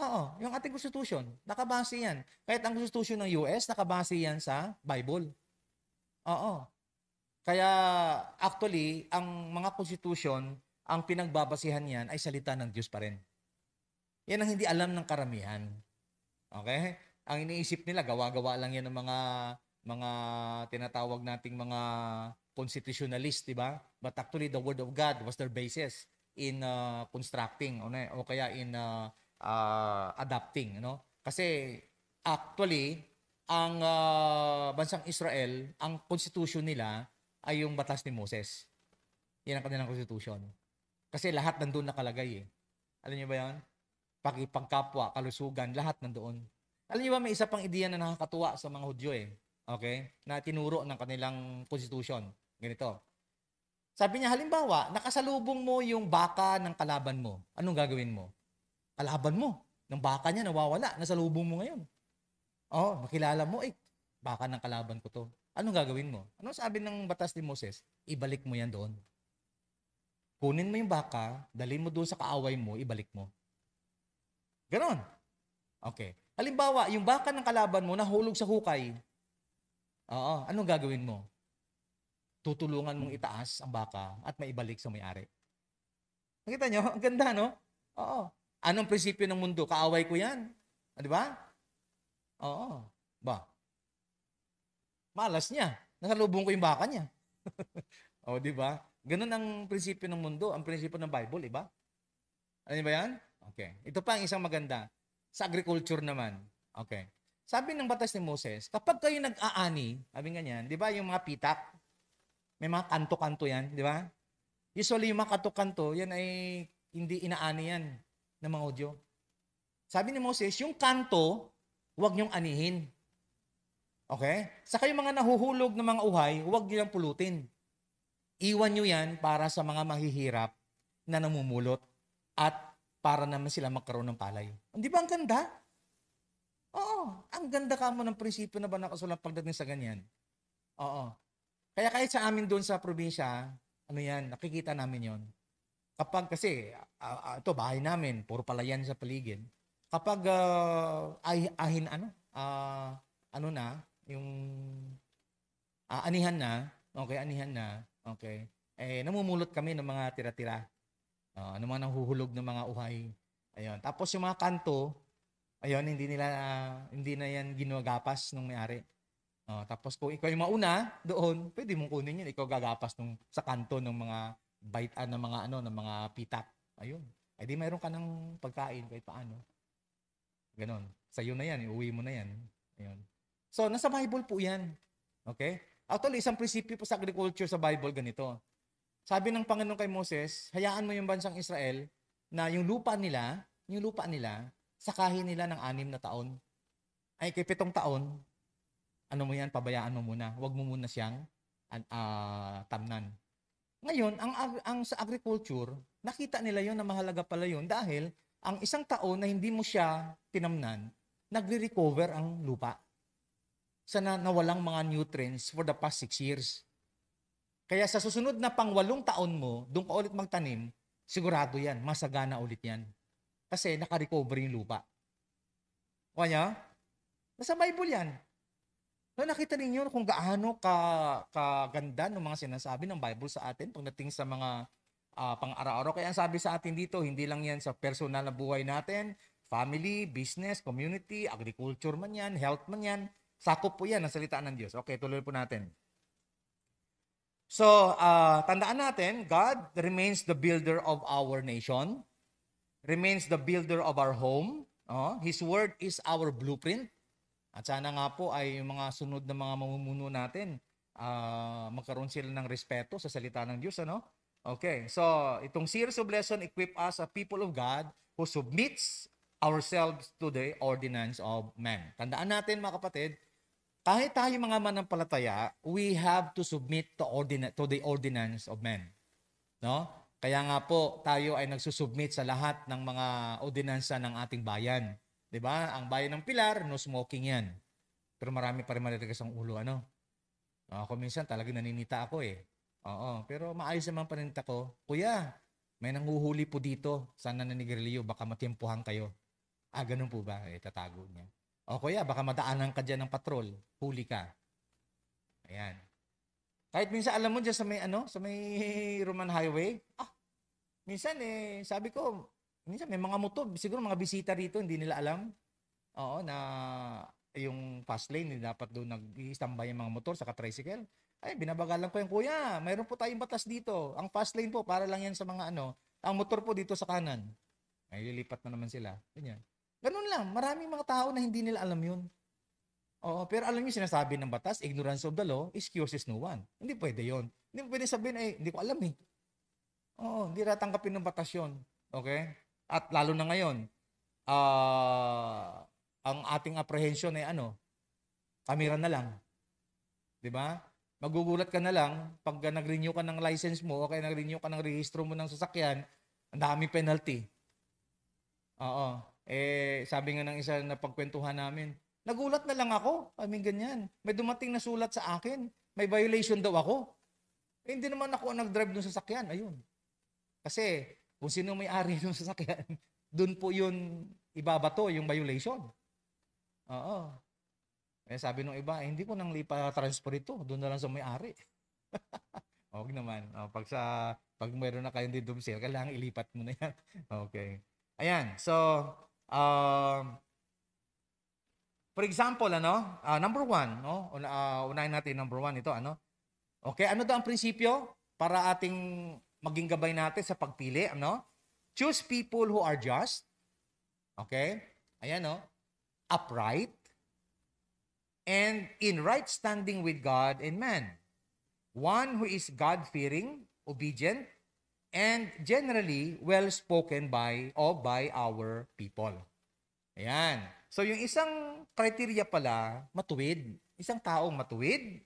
Oo, yung ating constitution, nakabase yan. Kahit ang constitution ng US, nakabase yan sa Bible. Oo. Kaya actually, ang mga constitution, ang pinagbabasihan niyan ay salita ng Diyos pa rin. Yan ang hindi alam ng karamihan. Okay? ang iniisip nila, gawa-gawa lang yan ng mga mga tinatawag nating mga constitutionalist, di ba? But actually, the Word of God was their basis in uh, constructing o, o kaya in uh, uh, adapting. No? Kasi actually, ang uh, bansang Israel, ang constitution nila ay yung batas ni Moses. Yan ang kanilang constitution. Kasi lahat nandoon nakalagay eh. Alam niyo ba yan? Pakipagkapwa, kalusugan, lahat nandoon. Alam niyo ba may isa pang ideya na nakakatuwa sa mga Hudyo eh. Okay? Na tinuro ng kanilang constitution. Ganito. Sabi niya, halimbawa, nakasalubong mo yung baka ng kalaban mo. Anong gagawin mo? Kalaban mo. Ng baka niya nawawala. Nasalubong mo ngayon. Oh, makilala mo, eh, baka ng kalaban ko to. Anong gagawin mo? Ano sabi ng batas ni Moses? Ibalik mo yan doon. Kunin mo yung baka, dalhin mo doon sa kaaway mo, ibalik mo. Ganon. Okay. Halimbawa, yung baka ng kalaban mo nahulog sa hukay. Oo, anong gagawin mo? Tutulungan mong itaas ang baka at maibalik sa may-ari. Nakita nyo? Ang ganda, no? Oo. Anong prinsipyo ng mundo? Kaaway ko yan. Ah, di ba? Oo. Ba? Malas niya. Nasalubong ko yung baka niya. *laughs* o, oh, di ba? Ganun ang prinsipyo ng mundo, ang prinsipyo ng Bible, iba? Ano ba yan? Okay. Ito pa ang isang maganda sa agriculture naman. Okay. Sabi ng batas ni Moses, kapag kayo nag-aani, sabi nga niyan, di ba yung mga pitak? May mga kanto-kanto yan, di ba? Usually yung mga kanto-kanto, yan ay hindi inaani yan ng mga audio. Sabi ni Moses, yung kanto, huwag niyong anihin. Okay? Sa kayong mga nahuhulog ng mga uhay, huwag niyo pulutin. Iwan niyo yan para sa mga mahihirap na namumulot at para naman sila magkaroon ng palay. Hindi ba ang ganda? Oo, ang ganda ka mo ng prinsipyo na ba nakasulat pagdating sa ganyan. Oo. Kaya kahit sa amin doon sa probinsya, ano yan, nakikita namin yon. Kapag kasi, uh, uh, ito bahay namin, puro palayan sa paligid. Kapag uh, ay, ahin ano, uh, ano na, yung uh, anihan na, okay, anihan na, okay, eh namumulot kami ng mga tira-tira Uh, ano mga nahuhulog ng mga uhay. Ayun. Tapos yung mga kanto, ayun, hindi nila, uh, hindi na yan ginagapas nung may-ari. Uh, tapos kung ikaw yung mauna doon, pwede mong kunin yun. Ikaw gagapas nung, sa kanto ng mga bite uh, ah, ng mga ano, ng mga pitak. Ayun. Ay eh, di mayroon ka ng pagkain kahit paano. Ganon. Sa'yo na yan. Iuwi mo na yan. Ayun. So, nasa Bible po yan. Okay? Actually, isang prinsipyo po sa agriculture sa Bible ganito. Sabi ng Panginoon kay Moses, hayaan mo yung bansang Israel na yung lupa nila, yung lupa nila, sakahin nila ng anim na taon. Ay, kay pitong taon, ano mo yan, pabayaan mo muna. Huwag mo muna siyang uh, tamnan. Ngayon, ang, ang sa agriculture, nakita nila yon na mahalaga pala yon dahil ang isang taon na hindi mo siya tinamnan, nagre-recover ang lupa sa nawalang mga nutrients for the past six years. Kaya sa susunod na pangwalong taon mo, doon ka ulit magtanim, sigurado yan, masagana ulit yan. Kasi nakarecover yung lupa. Kaya, nasa Bible yan. So nakita ninyo kung gaano ka kaganda ng mga sinasabi ng Bible sa atin pagdating sa mga uh, pang-araw-araw. Kaya ang sabi sa atin dito, hindi lang yan sa personal na buhay natin, family, business, community, agriculture man yan, health man yan. Sakop po yan ang salita ng Diyos. Okay, tuloy po natin. So, uh, tandaan natin, God remains the builder of our nation, remains the builder of our home. Uh, His word is our blueprint. At sana nga po ay yung mga sunod na mga mamumuno natin, uh, magkaroon sila ng respeto sa salita ng Diyos. Ano? Okay, so itong series of lesson equip us a people of God who submits ourselves to the ordinance of man. Tandaan natin mga kapatid, kahit tayo mga manampalataya, we have to submit to, ordina- to the ordinance of men. No? Kaya nga po, tayo ay nagsusubmit sa lahat ng mga ordinansa ng ating bayan. 'Di ba? Ang bayan ng Pilar, no smoking 'yan. Pero marami pa rin maririgas ang ulo, ano? Ako minsan talaga naninita ako eh. Oo, pero maayos naman paninita ko. Kuya, may nanguhuli po dito. Sana na ni baka matimpuhan kayo. Ah, ganun po ba? Eh, tatago niya. O kuya, baka madaanan ka dyan ng patrol. Huli ka. Ayan. Kahit minsan alam mo dyan sa may ano, sa may Roman Highway, ah, minsan eh, sabi ko, minsan may mga motor, siguro mga bisita rito, hindi nila alam. Oo, na yung fast lane, eh, dapat doon nag i yung mga motor sa tricycle. Ay, binabagalan ko yung kuya, mayroon po tayong batas dito. Ang fast lane po, para lang yan sa mga ano, ang motor po dito sa kanan. Ay, lilipat na naman sila. Ganyan. Ganun lang. Maraming mga tao na hindi nila alam yun. Oo, pero alam niyo sinasabi ng batas, ignorance of the law, excuses no one. Hindi pwede yon. Hindi mo pwede sabihin, eh, hindi ko alam eh. Oo, hindi natanggapin ng batas yon. Okay? At lalo na ngayon, uh, ang ating apprehension ay ano, Kamera na lang. 'Di ba? Magugulat ka na lang pag nag-renew ka ng license mo o kaya nag-renew ka ng rehistro mo ng sasakyan, ang daming penalty. Oo. Eh, sabi nga ng isa na pagkwentuhan namin, nagulat na lang ako. I mean, ganyan. May dumating na sulat sa akin. May violation daw ako. Eh, hindi naman ako ang nag-drive ng sasakyan. Ayun. Kasi, kung sino may-ari *laughs* ng sasakyan, doon po yun ibabato, yung violation. Oo. Eh, sabi ng iba, eh, hindi ko nang lipa-transfer ito. Doon na lang sa may-ari. okay *laughs* naman. O, oh, pag sa pag meron na kayong didumsel, kailangan ilipat mo na yan. *laughs* okay. Ayan. So, Uh, for example, ano? Uh, number one, no? Uh, unahin natin number one ito, ano? Okay, ano daw ang prinsipyo para ating maging gabay natin sa pagpili, ano? Choose people who are just. Okay? Ayan, no? Upright. And in right standing with God and man. One who is God-fearing, obedient, and generally well spoken by o by our people. Ayan. So yung isang criteria pala, matuwid. Isang taong matuwid,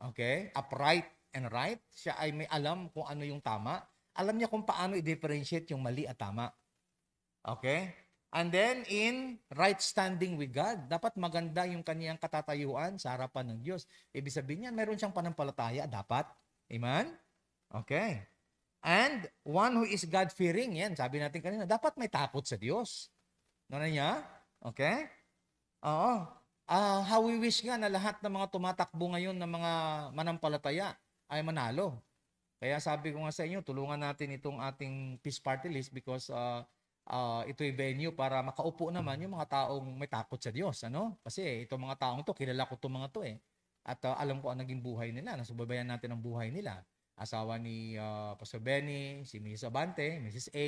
okay, upright and right, siya ay may alam kung ano yung tama. Alam niya kung paano i-differentiate yung mali at tama. Okay? And then in right standing with God, dapat maganda yung kaniyang katatayuan sa harapan ng Diyos. Ibig sabihin niya, mayroon siyang panampalataya, dapat. Amen? Okay. And one who is God-fearing, yan, sabi natin kanina, dapat may takot sa Diyos. Ano niya? Okay? Oo. Uh, how we wish nga na lahat ng mga tumatakbo ngayon ng mga manampalataya ay manalo. Kaya sabi ko nga sa inyo, tulungan natin itong ating peace party list because uh, uh, ito'y venue para makaupo naman yung mga taong may takot sa Diyos. Ano? Kasi itong mga taong to, kilala ko itong mga to eh. At uh, alam ko ang naging buhay nila, nasubaybayan natin ang buhay nila asawa ni uh, Pastor Benny, si Mrs. Abante, Mrs. A,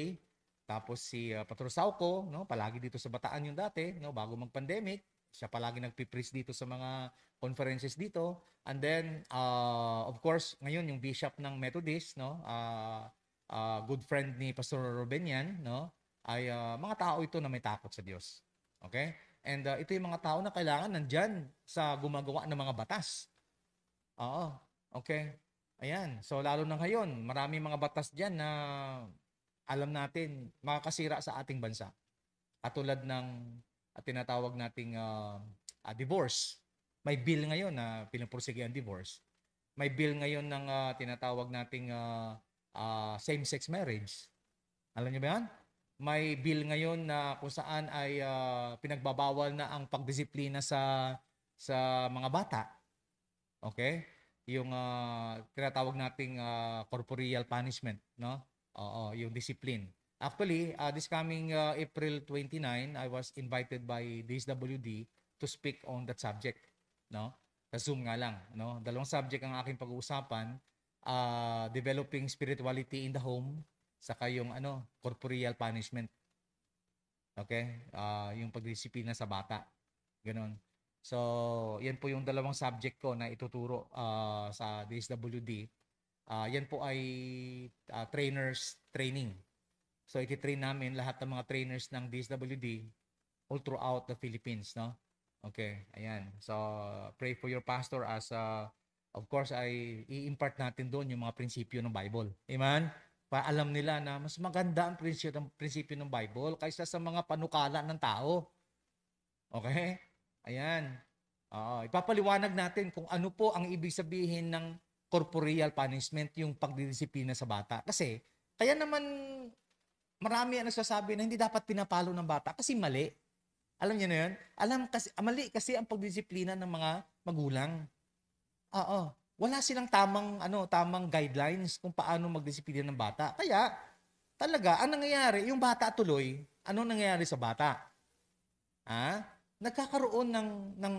tapos si uh, Pastor Sauco, no, palagi dito sa Bataan yung dati, no, bago mag-pandemic, siya palagi nagpipreach dito sa mga conferences dito. And then uh, of course, ngayon yung bishop ng Methodist, no, uh, uh, good friend ni Pastor Ruben yan, no, ay uh, mga tao ito na may takot sa Diyos. Okay? And uh, ito yung mga tao na kailangan nandyan sa gumagawa ng mga batas. Oo. Okay? Ayan. So, lalo na ngayon, marami mga batas dyan na alam natin makakasira sa ating bansa. At tulad ng at ah, tinatawag nating uh, uh, divorce. May bill ngayon na uh, pinapursige ang divorce. May bill ngayon ng uh, tinatawag nating uh, uh, same-sex marriage. Alam niyo ba yan? May bill ngayon na kung saan ay uh, pinagbabawal na ang pagdisiplina sa sa mga bata. Okay? yung uh, tinatawag nating uh, corporeal punishment, no? Oo, yung discipline. Actually, uh, this coming uh, April 29, I was invited by DSWD to speak on that subject, no? Sa Zoom nga lang, no? Dalawang subject ang aking pag-uusapan, uh, developing spirituality in the home, saka yung ano, corporeal punishment. Okay? Uh, yung pagdisiplina sa bata. Ganon. So, yan po yung dalawang subject ko na ituturo uh, sa DSWD. Uh, ah, yan po ay uh, trainers training. So, ititrain namin lahat ng mga trainers ng DSWD all throughout the Philippines, no? Okay, ayan. So, pray for your pastor as, uh, of course, ay i-impart natin doon yung mga prinsipyo ng Bible. Amen? Paalam nila na mas maganda ang prinsipyo, ng, prinsipyo ng Bible kaysa sa mga panukala ng tao. Okay? Ayan. Oo, ipapaliwanag natin kung ano po ang ibig sabihin ng corporeal punishment, yung pagdidisiplina sa bata. Kasi, kaya naman marami ang nagsasabi na hindi dapat pinapalo ng bata kasi mali. Alam niyo na yun? Alam kasi, mali kasi ang pagdidisiplina ng mga magulang. Oo. Wala silang tamang, ano, tamang guidelines kung paano magdisiplina ng bata. Kaya, talaga, ang nangyayari, yung bata tuloy, ano nangyayari sa bata? Ha? nagkakaroon ng, ng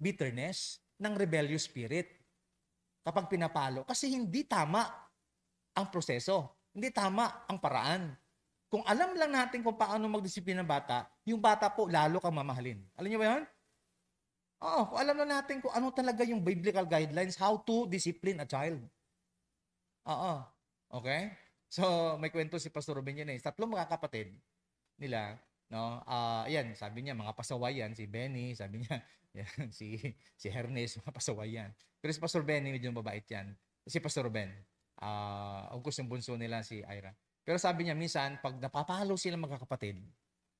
bitterness, ng rebellious spirit kapag pinapalo. Kasi hindi tama ang proseso. Hindi tama ang paraan. Kung alam lang natin kung paano magdisiplina ng bata, yung bata po lalo kang mamahalin. Alam niyo ba yun? Oo, kung alam lang natin kung ano talaga yung biblical guidelines, how to discipline a child. Oo. Okay? So, may kwento si Pastor Ruben yun eh. Tatlong mga kapatid nila, No? Ah, uh, ayan, sabi niya mga pasawayan si Benny, sabi niya *laughs* yan, si si Hernes mga pasawayan. Pero si Pastor Benny medyo mabait 'yan. Si Pastor Ben. Ah, uh, ang gusto bunso nila si Ira. Pero sabi niya minsan pag napapalo sila magkakapatid,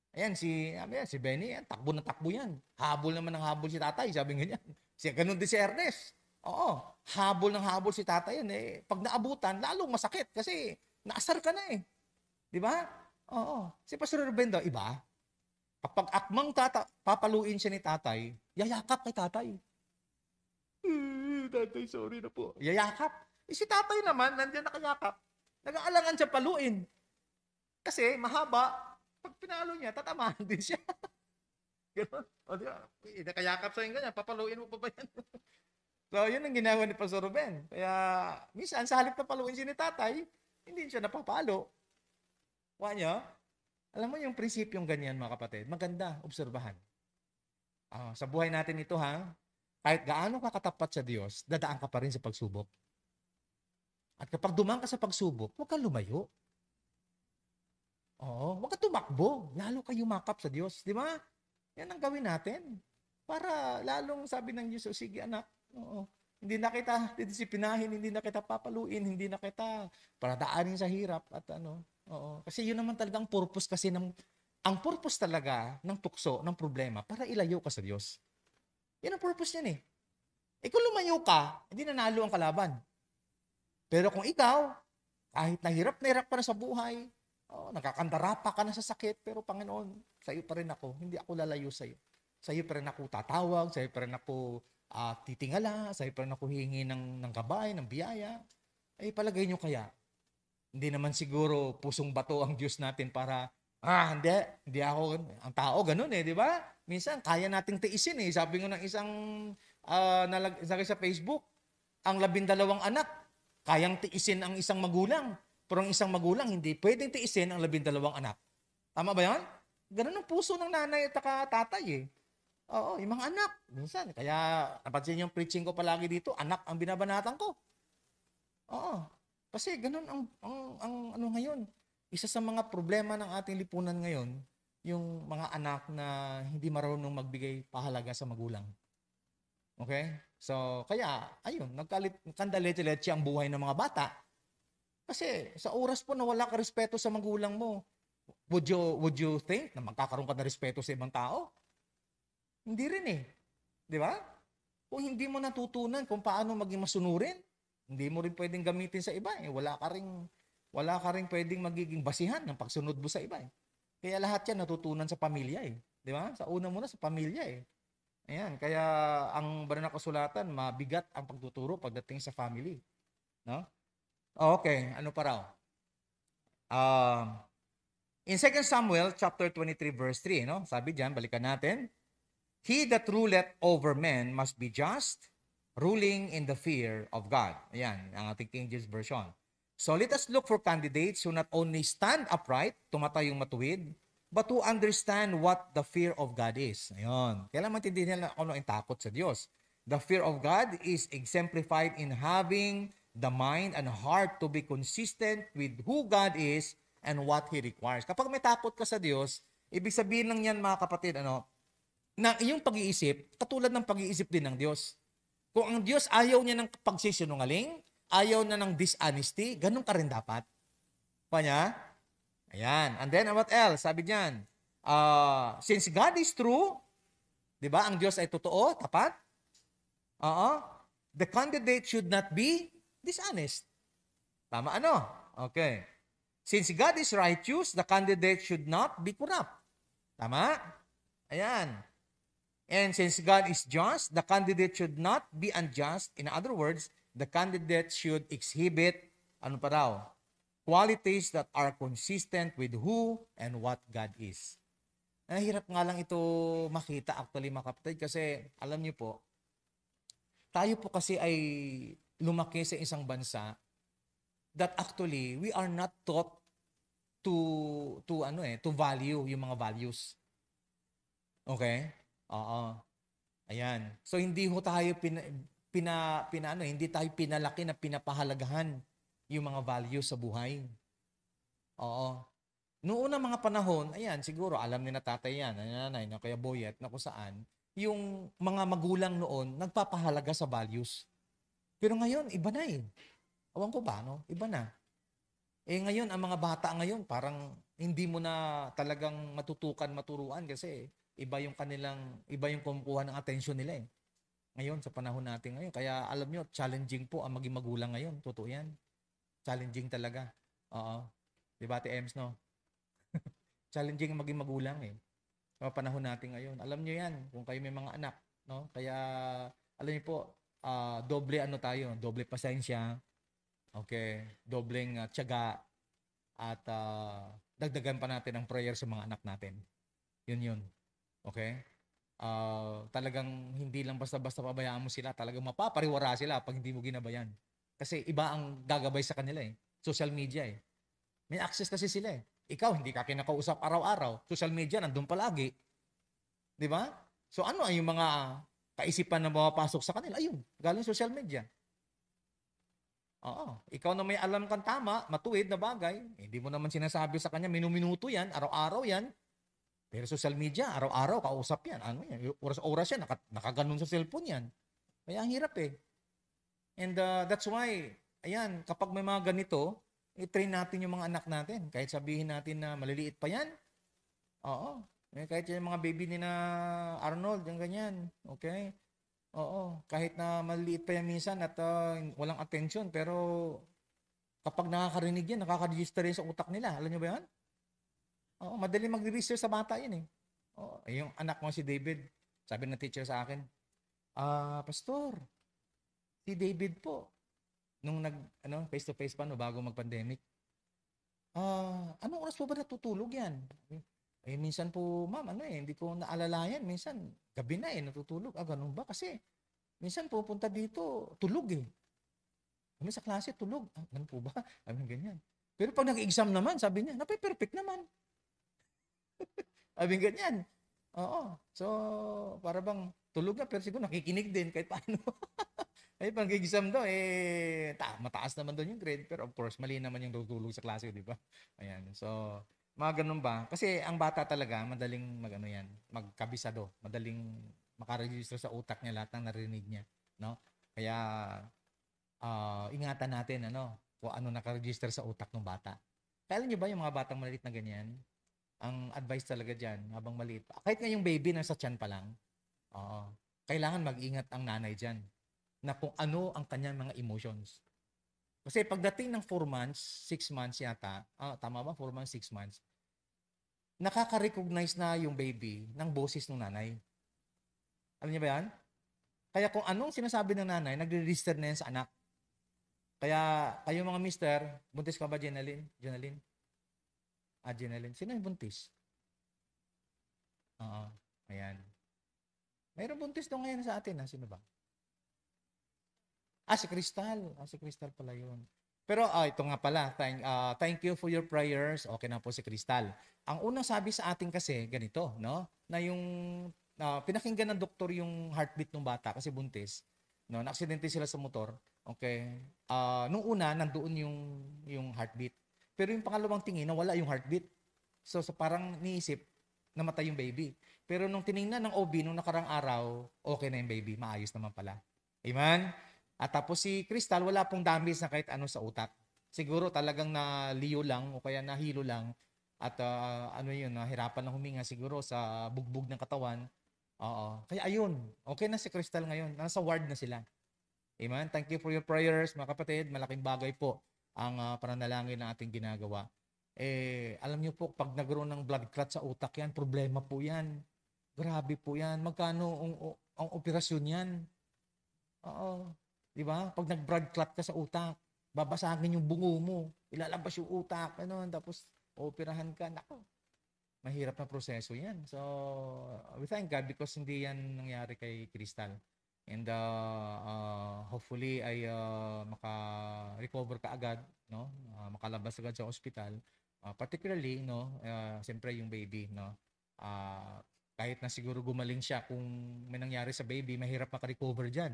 Ayan, si, ayan, si Benny, ayan, takbo na takbo yan. Habol naman ng habol si tatay, sabi nga niya. *laughs* Si, ganun din si Ernest. Oo, habol ng habol si tatay yan. Eh, pag naabutan, lalong masakit kasi naasar ka na eh. Di ba? Oo. Si Pastor Ruben daw, iba. Kapag akmang tata, papaluin siya ni tatay, yayakap kay tatay. Hmm, tatay, sorry na po. Yayakap. Eh, si tatay naman, nandiyan nakayakap. Nag-aalangan siya paluin. Kasi mahaba, pag pinalo niya, tatamaan *laughs* din siya. Gano'n. O di ba? Eh, nakayakap sa ganyan, papaluin mo pa ba yan? *laughs* so, yun ang ginawa ni Pastor Ruben. Kaya, minsan, sa halip na paluin siya ni tatay, hindi siya napapalo. Kuha nyo? Alam mo yung prinsipyong ganyan mga kapatid, maganda obserbahan. Uh, sa buhay natin ito ha, kahit gaano ka katapat sa Diyos, dadaan ka pa rin sa pagsubok. At kapag dumang ka sa pagsubok, huwag kang lumayo. Oo, huwag ka tumakbo. Lalo ka yumakap sa Diyos. Di ba? Yan ang gawin natin. Para lalong sabi ng Diyos, sige anak, oo, hindi na kita didisiplinahin, hindi na kita papaluin, hindi na kita paradaanin sa hirap at ano. Oo. Kasi yun naman talaga ang purpose kasi ng ang purpose talaga ng tukso, ng problema, para ilayo ka sa Diyos. Yan ang purpose niyan eh. Eh kung lumayo ka, hindi nanalo ang kalaban. Pero kung ikaw, kahit nahirap na hirap pa na sa buhay, oh, nakakandarapa ka na sa sakit, pero Panginoon, sa iyo pa rin ako, hindi ako lalayo sa iyo. Sa iyo pa rin ako tatawag, sa iyo pa rin ako uh, titingala, sa iyo pa rin ako hihingi ng, ng gabay, ng biyaya. Eh palagay niyo kaya, hindi naman siguro pusong bato ang Diyos natin para, ah, hindi, hindi ako, ang tao ganun eh, di ba? Minsan, kaya nating tiisin eh. Sabi ko ng isang, uh, nalag, sa Facebook, ang labindalawang anak, kayang tiisin ang isang magulang. Pero ang isang magulang, hindi pwedeng tiisin ang labindalawang anak. Tama ba yan? Ganun ang puso ng nanay at tatay eh. Oo, yung mga anak. Minsan, kaya napansin yung preaching ko palagi dito, anak ang binabanatan ko. Oo. Kasi ganun ang, ang, ang ano ngayon. Isa sa mga problema ng ating lipunan ngayon, yung mga anak na hindi marunong magbigay pahalaga sa magulang. Okay? So, kaya, ayun, nagkalit, kandalete-letse ang buhay ng mga bata. Kasi sa oras po na wala ka respeto sa magulang mo, would you, would you think na magkakaroon ka na respeto sa ibang tao? Hindi rin eh. Di ba? Kung hindi mo natutunan kung paano maging masunurin, hindi mo rin pwedeng gamitin sa iba eh. Wala ka ring wala ka ring pwedeng magiging basihan ng pagsunod mo sa iba eh. Kaya lahat 'yan natutunan sa pamilya eh. 'Di ba? Sa una muna sa pamilya eh. Ayan, kaya ang banal na kasulatan, mabigat ang pagtuturo pagdating sa family. No? Okay, ano pa raw? Um, in 2 Samuel chapter 23 verse 3, no? Sabi diyan, balikan natin. He that ruleth over men must be just, ruling in the fear of God. Ayan, ang ating King James Version. So let us look for candidates who not only stand upright, tumatay yung matuwid, but who understand what the fear of God is. Ayan. Kailangan maintindihan nila ano ang takot sa Diyos. The fear of God is exemplified in having the mind and heart to be consistent with who God is and what He requires. Kapag may takot ka sa Diyos, ibig sabihin lang yan mga kapatid, ano, na iyong pag-iisip, katulad ng pag-iisip din ng Diyos. Kung ang Diyos ayaw niya ng pagsisinungaling, ayaw na ng dishonesty, ganun ka rin dapat. Pa niya? Ayan. And then, what else? Sabi niyan, uh, since God is true, di ba, ang Diyos ay totoo, tapat, uh-huh, the candidate should not be dishonest. Tama ano? Okay. Since God is righteous, the candidate should not be corrupt. Tama? Ayan. And since God is just, the candidate should not be unjust. In other words, the candidate should exhibit, ano pa raw, qualities that are consistent with who and what God is. Nahirap nga lang ito makita actually mga kapatid kasi alam niyo po, tayo po kasi ay lumaki sa isang bansa that actually we are not taught to to ano eh to value yung mga values. Okay? Oo. Ayan. So hindi ho tayo pina, pina, pina ano, hindi tayo pinalaki na pinapahalagahan yung mga values sa buhay. Oo. Noong unang mga panahon, ayan, siguro alam ni na tatay yan, nanay, na kaya boyet, na kung saan, yung mga magulang noon nagpapahalaga sa values. Pero ngayon, iba na eh. Awan ko ba, no? Iba na. Eh ngayon, ang mga bata ngayon, parang hindi mo na talagang matutukan, maturuan kasi iba yung kanilang, iba yung kumukuha ng atensyon nila eh. Ngayon, sa panahon natin ngayon. Kaya alam niyo, challenging po ang maging magulang ngayon. Totoo yan. Challenging talaga. Oo. Di ba, Ems, no? *laughs* challenging ang maging magulang eh. Sa panahon natin ngayon. Alam niyo yan, kung kayo may mga anak, no? Kaya, alam niyo po, uh, doble ano tayo, doble pasensya, okay, dobleng uh, tiyaga, at uh, dagdagan pa natin ang prayer sa mga anak natin. Yun yun. Okay? Uh, talagang hindi lang basta-basta pabayaan mo sila. Talagang mapapariwara sila pag hindi mo ginabayan. Kasi iba ang gagabay sa kanila eh. Social media eh. May access kasi sila eh. Ikaw, hindi ka kinakausap araw-araw. Social media, nandun palagi. Di ba? So ano ang yung mga kaisipan na mapapasok sa kanila? Ayun, galing social media. Oo. Ikaw na may alam kang tama, matuwid na bagay, hindi mo naman sinasabi sa kanya, minuminuto yan, araw-araw yan, pero social media, araw-araw, kausap yan. Ano yan? Oras-oras yan, nakaganon sa cellphone yan. Kaya ang hirap eh. And uh, that's why, ayan, kapag may mga ganito, i-train natin yung mga anak natin. Kahit sabihin natin na maliliit pa yan, oo. Eh, kahit yung mga baby ni na Arnold, yung ganyan, okay? Oo, kahit na maliliit pa yan minsan at uh, walang attention, pero kapag nakakarinig yan, nakaka-register yan sa utak nila. Alam nyo ba yan? Oh, madali mag-research sa bata yun eh. Oh, yung anak mo si David, sabi ng teacher sa akin, ah, uh, pastor, si David po, nung nag, ano, face-to-face pa, no, bago mag-pandemic, ah, uh, anong oras po ba natutulog yan? Eh, minsan po, ma'am, ano eh, hindi ko naalala yan. Minsan, gabi na eh, natutulog. Ah, ganun ba? Kasi, minsan po, pupunta dito, tulog eh. Kami ano sa klase, tulog. Ah, ganun po ba? *laughs* Sabi ganyan. Pero pag nag-exam naman, sabi niya, nape-perfect naman. *laughs* Sabi ganyan. Oo. So, para bang tulog na pero siguro nakikinig din kahit paano. Ay, *laughs* panggigisam daw, eh, ta- mataas naman doon yung grade. Pero of course, mali naman yung tutulog sa klase, di ba? Ayan. So, mga ganun ba? Kasi ang bata talaga, madaling magano yan, magkabisado. Madaling makaregister sa utak niya lahat ng narinig niya. No? Kaya, uh, ingatan natin, ano, kung ano nakaregister sa utak ng bata. Kailan niyo ba yung mga batang maliit na ganyan? ang advice talaga dyan, habang maliit pa. Kahit ngayong baby na sa tiyan pa lang, oo, kailangan mag-ingat ang nanay dyan na kung ano ang kanyang mga emotions. Kasi pagdating ng 4 months, 6 months yata, ah, tama ba? 4 months, 6 months, nakaka-recognize na yung baby ng boses ng nanay. Alam niyo ba yan? Kaya kung anong sinasabi ng nanay, nagre-register na yan sa anak. Kaya kayo mga mister, buntis ka ba, Jenaline? Jenaline? Adrenaline. Sino yung buntis? Oo. Ayan. Mayroong buntis daw ngayon sa atin, ha? Sino ba? Ah, si Crystal. Ah, si Crystal pala yun. Pero ah, ito nga pala, thank, uh, thank you for your prayers. Okay na po si Crystal. Ang unang sabi sa atin kasi, ganito, no? Na yung uh, pinakinggan ng doktor yung heartbeat ng bata kasi buntis. No, naaksidente sila sa motor. Okay. Uh, nung una nandoon yung yung heartbeat. Pero yung pangalawang tingin, na wala yung heartbeat. So, so parang niisip, namatay yung baby. Pero nung tiningnan ng OB nung nakarang araw, okay na yung baby, maayos naman pala. Amen? At tapos si Crystal, wala pong damage na kahit ano sa utak. Siguro talagang na liyo lang o kaya nahilo lang at uh, ano yun, nahirapan na huminga siguro sa bugbog ng katawan. Oo. Kaya ayun, okay na si Crystal ngayon. Nasa ward na sila. Amen? Thank you for your prayers, mga kapatid. Malaking bagay po ang uh, pananalangin na ating ginagawa. Eh, alam niyo po, pag nagkaroon ng blood clot sa utak yan, problema po yan. Grabe po yan. Magkano ang, ang operasyon yan? Oo. Di ba? Pag nag-blood clot ka sa utak, babasagin yung bungo mo, ilalabas yung utak, ano, tapos operahan ka. Nako, mahirap na proseso yan. So, we thank God because hindi yan nangyari kay Crystal and uh, uh, hopefully ay uh, maka-recover ka agad no uh, makalabas agad sa ospital uh, particularly no uh, siyempre yung baby no uh, kahit na siguro gumaling siya kung may nangyari sa baby mahirap maka-recover diyan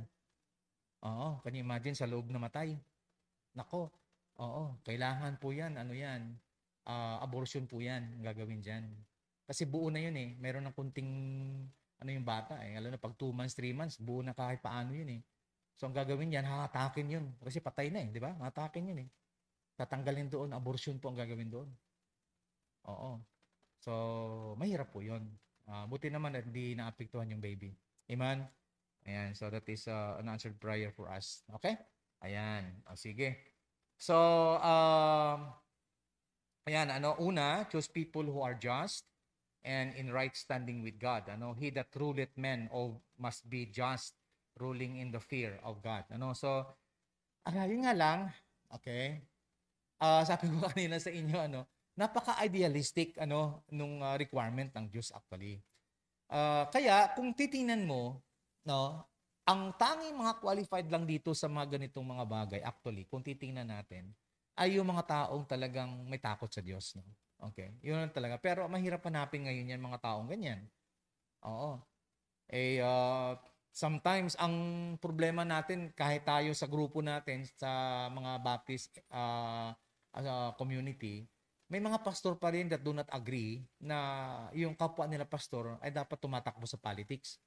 oo can you imagine sa loob na matay nako oo kailangan po yan ano yan uh, abortion po yan gagawin diyan kasi buo na yun eh meron ng kunting ano yung bata eh. Alam na pag 2 months, 3 months, buo na kahit paano yun eh. So ang gagawin niyan, hahatakin yun. Kasi patay na eh, di ba? Hahatakin yun eh. Tatanggalin doon, abortion po ang gagawin doon. Oo. So, mahirap po yun. Uh, buti naman at hindi naapektuhan yung baby. Amen? Ayan, so that is uh, an answered prayer for us. Okay? Ayan. O, ah, sige. So, um, ayan, ano, una, choose people who are just and in right standing with God. Ano, he that ruleth men oh, must be just, ruling in the fear of God. Ano, so, ah, yun nga lang, okay, uh, *laughs* sabi ko kanina sa inyo, ano, napaka-idealistic ano nung uh, requirement ng Diyos actually. Uh, kaya kung titingnan mo, no, ang tanging mga qualified lang dito sa mga ganitong mga bagay actually kung titingnan natin ay yung mga taong talagang may takot sa Diyos, no. Okay, yun lang talaga. Pero mahirap hanapin ngayon yan mga taong ganyan. Oo. Eh, uh, sometimes ang problema natin kahit tayo sa grupo natin sa mga Baptist uh, uh, community, may mga pastor pa rin that do not agree na yung kapwa nila pastor ay dapat tumatakbo sa politics.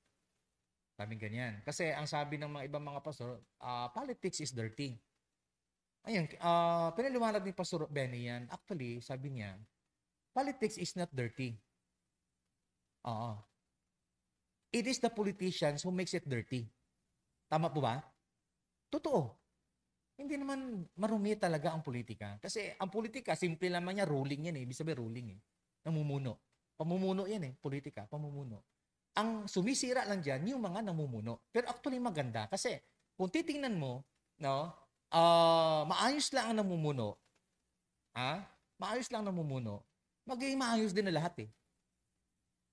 Sabi ganyan. Kasi ang sabi ng mga ibang mga pastor, uh, politics is dirty. Ayun, uh, pinaliwanag ni Pastor Benny yan. Actually, sabi niya, politics is not dirty. Oo. It is the politicians who makes it dirty. Tama po ba? Totoo. Hindi naman marumi talaga ang politika. Kasi ang politika, simple naman niya, ruling yan eh. Ibig sabihin ruling eh. Namumuno. Pamumuno yan eh. Politika, pamumuno. Ang sumisira lang dyan, yung mga namumuno. Pero actually maganda. Kasi kung titingnan mo, no, uh, maayos lang ang namumuno. Ha? Maayos lang namumuno magiging maayos din na lahat eh.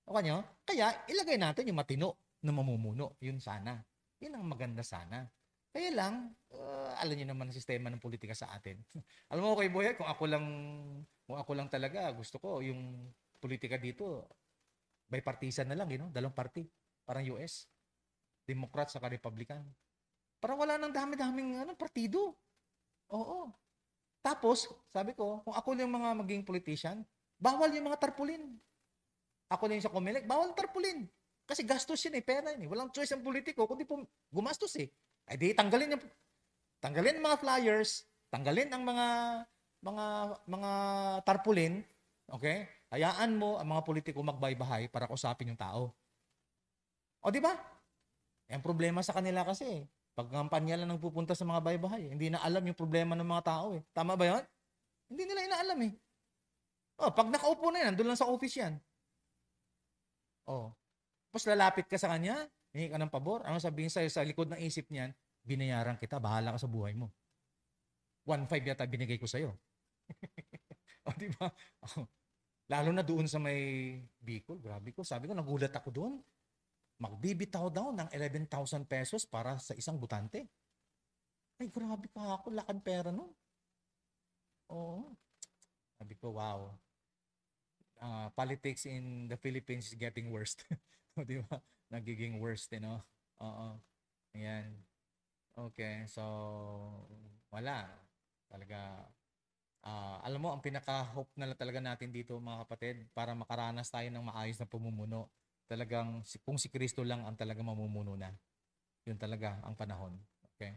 O kanyo? Kaya ilagay natin yung matino na mamumuno. Yun sana. Yun ang maganda sana. Kaya lang, uh, alam niyo naman ang sistema ng politika sa atin. *laughs* alam mo kay Boyet, kung ako lang kung ako lang talaga, gusto ko yung politika dito by partisan na lang, you eh, know? dalawang party. Parang US. Democrat sa Republican. Parang wala nang dami-daming ano, partido. Oo. Tapos, sabi ko, kung ako yung mga maging politician, Bawal yung mga tarpulin. Ako na yung sa Comelec, bawal tarpulin. Kasi gastos yun eh, pera yun eh. Walang choice ang politiko, kundi po gumastos eh. Ay di, tanggalin yung, tanggalin ang mga flyers, tanggalin ang mga, mga, mga tarpulin, okay? Hayaan mo ang mga politiko magbaybahay para kusapin yung tao. O di ba? Eh, ang problema sa kanila kasi, pag pagkampanya lang nang pupunta sa mga baybahay, hindi na alam yung problema ng mga tao eh. Tama ba 'yon? Hindi nila inaalam eh. Oh, pag nakaupo na yan, doon lang sa office yan. Oh. Tapos lalapit ka sa kanya, hingi ka ng pabor, ano sabihin sa'yo sa likod ng isip niyan, binayaran kita, bahala ka sa buhay mo. 1.5 yata binigay ko sa'yo. o, *laughs* oh, di Oh. Lalo na doon sa may Bicol, grabe ko. Sabi ko, nagulat ako doon. Magbibitaw daw ng 11,000 pesos para sa isang butante. Ay, grabe ka ako. Lakad pera No? Oo. Oh. Sabi ko, wow uh, politics in the Philippines is getting worse. *laughs* di ba? Nagiging worse, you know? Oo. Ayan. Okay, so wala. Talaga uh, alam mo ang pinaka-hope na lang talaga natin dito mga kapatid para makaranas tayo ng maayos na pamumuno. Talagang kung si Kristo lang ang talaga mamumuno na. Yun talaga ang panahon. Okay?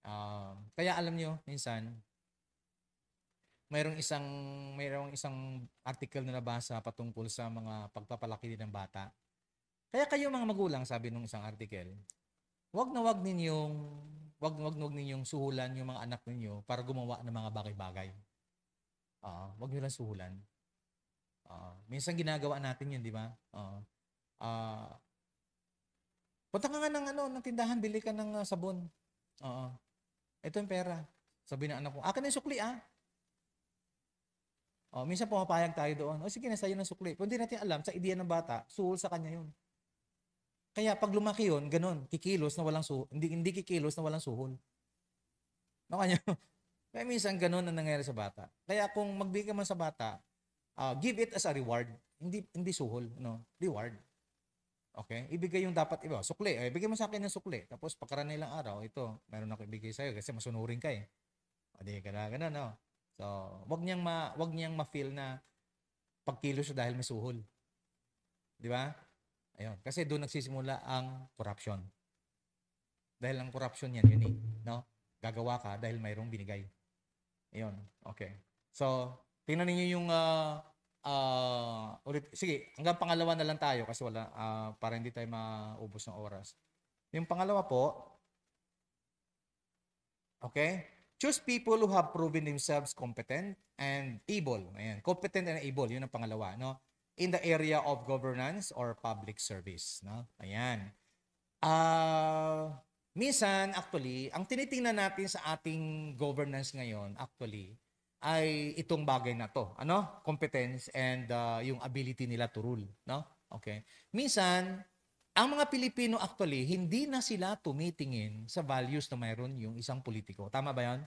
Um, uh, kaya alam nyo, minsan, mayroong isang mayroong isang article na nabasa patungkol sa mga pagpapalaki din ng bata. Kaya kayo mga magulang, sabi nung isang article, wag na wag ninyong wag wag wag ninyong suhulan yung mga anak ninyo para gumawa ng mga bagay-bagay. Ah, uh, wag niyo lang suhulan. Uh, minsan ginagawa natin 'yun, di ba? Uh, uh, punta ka nga ng ano, ng tindahan, bili ka ng uh, sabon. Oo. Uh, ito yung pera. Sabi ng anak ko, akin yung sukli ah. Oh, minsan pumapayag tayo doon. O oh, sige na, sa'yo ng sukli. Kung hindi natin alam, sa ideya ng bata, suhol sa kanya yun. Kaya pag lumaki yun, ganun, kikilos na walang suhol. Hindi, hindi kikilos na walang suhol. No, kanya. *laughs* Kaya minsan ganun ang nangyayari sa bata. Kaya kung magbigay man sa bata, uh, give it as a reward. Hindi hindi suhol, no? Reward. Okay? Ibigay yung dapat iba. Sukli. Eh, ibigay mo sa akin ng sukli. Tapos pagkaraan na araw, ito, meron ako ibigay sa'yo kasi masunurin ka eh. O di, gana, gana, no? So, wag niyang ma wag niyang ma-feel na pagkilos siya dahil may suhol. 'Di ba? Ayun, kasi doon nagsisimula ang corruption. Dahil ang corruption 'yan, yun eh, no? Gagawa ka dahil mayroong binigay. Ayun, okay. So, tingnan niyo yung uh, uh, ulit, sige, hanggang pangalawa na lang tayo kasi wala, uh, para hindi tayo maubos ng oras. Yung pangalawa po, okay, Choose people who have proven themselves competent and able. Ayan, competent and able, yun ang pangalawa, no? In the area of governance or public service, no? Ayan. Uh, minsan, actually, ang tinitingnan natin sa ating governance ngayon, actually, ay itong bagay na to, ano? Competence and uh, yung ability nila to rule, no? Okay. Minsan, ang mga Pilipino actually, hindi na sila tumitingin sa values na mayroon yung isang politiko. Tama ba yan?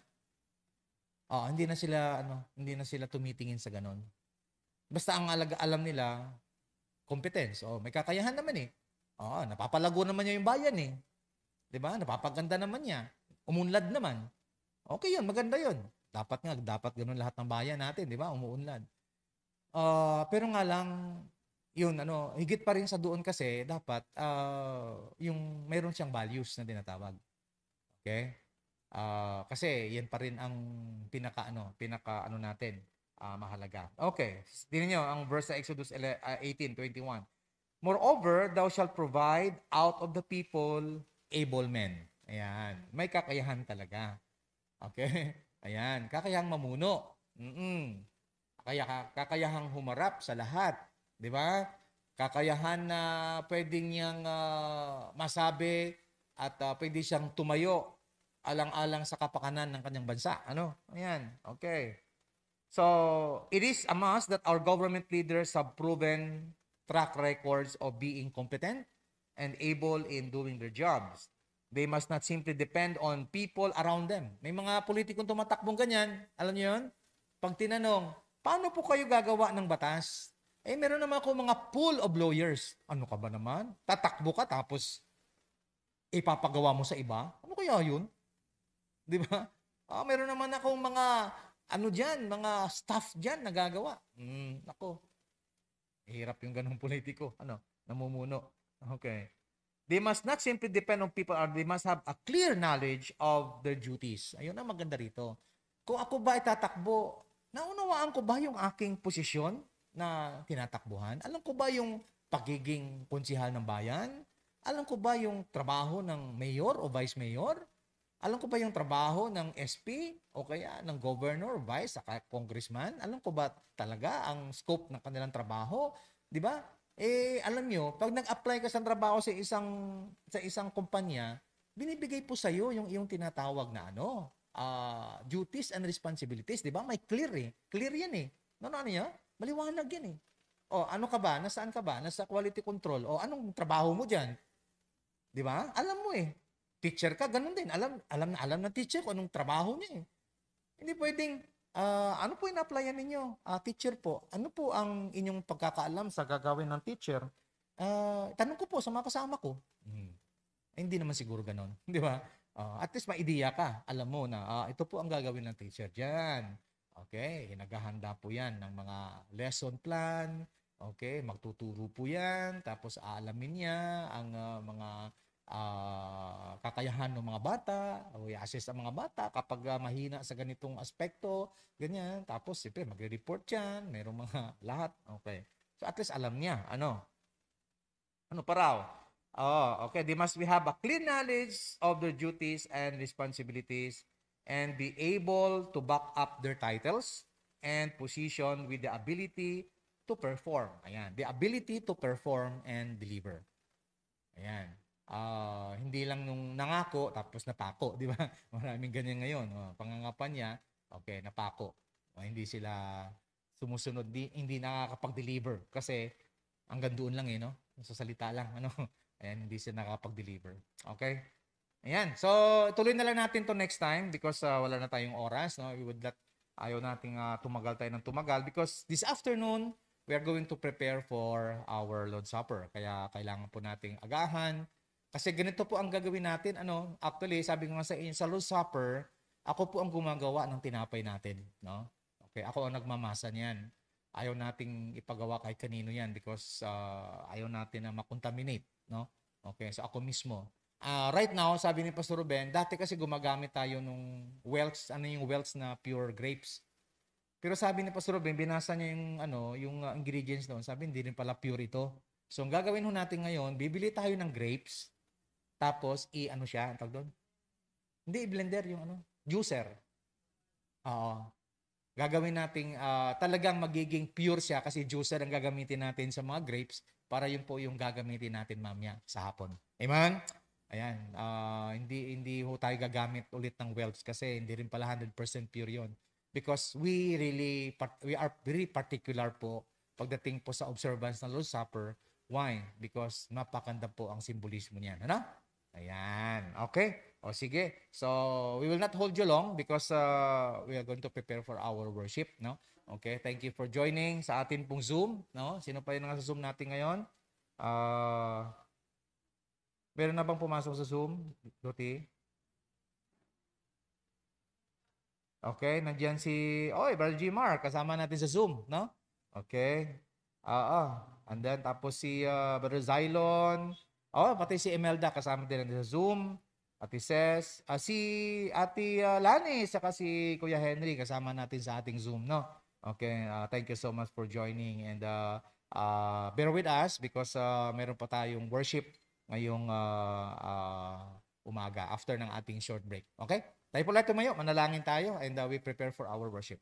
Oh, hindi na sila ano, hindi na sila tumitingin sa ganon. Basta ang alaga alam nila competence. Oh, may kakayahan naman eh. Oh, napapalago naman niya yung bayan eh. 'Di ba? Napapaganda naman niya. Umunlad naman. Okay 'yun, maganda 'yun. Dapat nga dapat ganun lahat ng bayan natin, 'di ba? Umuunlad. Uh, pero nga lang yun ano, higit pa rin sa doon kasi dapat uh, yung meron siyang values na dinatawag Okay? Uh, kasi yan pa rin ang pinaka ano, pinaka ano natin, uh, mahalaga. Okay, tingnan niyo ang verse sa Exodus 18:21. Moreover, thou shalt provide out of the people able men. Ayan, may kakayahan talaga. Okay? *laughs* Ayan, kakayahang mamuno. Mm-mm. Kaya kakayahang humarap sa lahat Di ba? Kakayahan na pwedeng niyang uh, masabi at uh, pwede siyang tumayo alang-alang sa kapakanan ng kanyang bansa. Ano? Ayan. Okay. So, it is a must that our government leaders have proven track records of being competent and able in doing their jobs. They must not simply depend on people around them. May mga politikong tumatakbong ganyan. Alam niyo yun? Pag tinanong, paano po kayo gagawa ng batas? Eh, meron naman ako mga pool of lawyers. Ano ka ba naman? Tatakbo ka tapos ipapagawa mo sa iba? Ano kaya yun? Di ba? Ah, meron naman ako mga ano diyan, mga staff diyan gagawa. Mm, nako. Hirap yung ganung politiko. Ano? Namumuno. Okay. They must not simply depend on people or they must have a clear knowledge of their duties. Ayun ang maganda rito. Kung ako ba itatakbo, naunawaan ko ba yung aking posisyon? na tinatakbuhan? Alam ko ba yung pagiging konsihal ng bayan? Alam ko ba yung trabaho ng mayor o vice mayor? Alam ko ba yung trabaho ng SP o kaya ng governor, vice, saka congressman? Alam ko ba talaga ang scope ng kanilang trabaho? 'Di ba? Eh alam nyo, pag nag-apply ka sa trabaho sa isang sa isang kumpanya, binibigay po sa iyo yung iyong tinatawag na ano, uh, duties and responsibilities, 'di ba? May clear eh. Clear 'yan eh. No, no, ano 'yan? Maliwanag yan eh. O, oh, ano ka ba? Nasaan ka ba? Nasa quality control. O, oh, anong trabaho mo dyan? Di ba? Alam mo eh. Teacher ka, ganun din. Alam, alam na alam na teacher kung anong trabaho niya eh. Hindi pwedeng, uh, ano po ina-applyan ninyo? Uh, teacher po, ano po ang inyong pagkakaalam sa gagawin ng teacher? Uh, tanong ko po sa mga kasama ko. Hmm. Eh, hindi naman siguro ganun. *laughs* Di ba? Uh, at least may maideya ka. Alam mo na, uh, ito po ang gagawin ng teacher. Diyan. Okay, naghahanda po yan ng mga lesson plan. Okay, magtuturo po yan. Tapos aalamin niya ang uh, mga uh, kakayahan ng mga bata. O i-assess ang mga bata kapag uh, mahina sa ganitong aspekto. Ganyan. Tapos, siyempre, magre-report yan. Merong mga *laughs* lahat. Okay. So, at least alam niya. Ano? Ano pa raw? Oh, okay. They must we have a clear knowledge of their duties and responsibilities and be able to back up their titles and position with the ability to perform. Ayan, the ability to perform and deliver. Ayan. Uh, hindi lang nung nangako tapos napako, *laughs* di ba? Maraming ganyan ngayon. Uh, oh. pangangapan niya, okay, napako. Uh, hindi sila sumusunod, di, hindi nakakapag-deliver kasi ang doon lang eh, no? Sa salita lang, *laughs* ano? Ayan, hindi sila nakakapag-deliver. Okay? Ayan. So, tuloy na lang natin to next time because uh, wala na tayong oras. No? We would not, ayaw nating uh, tumagal tayo ng tumagal because this afternoon, we are going to prepare for our Lord's Supper. Kaya kailangan po nating agahan. Kasi ganito po ang gagawin natin. Ano? Actually, sabi ko nga sa inyo, sa Lord's Supper, ako po ang gumagawa ng tinapay natin. No? Okay, ako ang nagmamasa niyan. Ayaw nating ipagawa kay kanino yan because uh, ayaw natin na makontaminate. No? Okay, so ako mismo uh, right now, sabi ni Pastor Ruben, dati kasi gumagamit tayo nung Welch, ano yung Welch na pure grapes. Pero sabi ni Pastor Ruben, binasa niya yung, ano, yung uh, ingredients doon. Sabi, hindi rin pala pure ito. So, ang gagawin natin ngayon, bibili tayo ng grapes, tapos i-ano siya, ang doon? Hindi, i-blender yung ano, juicer. Oo. Gagawin nating uh, talagang magiging pure siya kasi juicer ang gagamitin natin sa mga grapes para yun po yung gagamitin natin mamaya sa hapon. Amen? Ayan, uh, hindi hindi ho tayo gagamit ulit ng welds kasi hindi rin pala 100% pure 'yon. Because we really we are very particular po pagdating po sa observance ng Lord's Supper. Why? Because napakanda po ang simbolismo niyan, ano? Ayan. Okay. O sige. So, we will not hold you long because uh, we are going to prepare for our worship, no? Okay, thank you for joining sa atin pong Zoom, no? Sino pa yung nasa Zoom natin ngayon? Ah, uh, Meron na bang pumasok sa Zoom, Ruti? Okay, nandiyan si... Oy, Brother G. Mark, kasama natin sa Zoom, no? Okay. Ah, Uh, uh. And then, tapos si uh, Brother Zylon. Oh, pati si Imelda, kasama din natin sa Zoom. Pati Ses. Uh, si Ati uh, ah, Lani, saka si Kuya Henry, kasama natin sa ating Zoom, no? Okay, uh, thank you so much for joining and uh, uh, bear with us because uh, meron pa tayong worship ngayong uh, uh, umaga after ng ating short break. Okay? Tayo po lahat tumayo, manalangin tayo and uh, we prepare for our worship.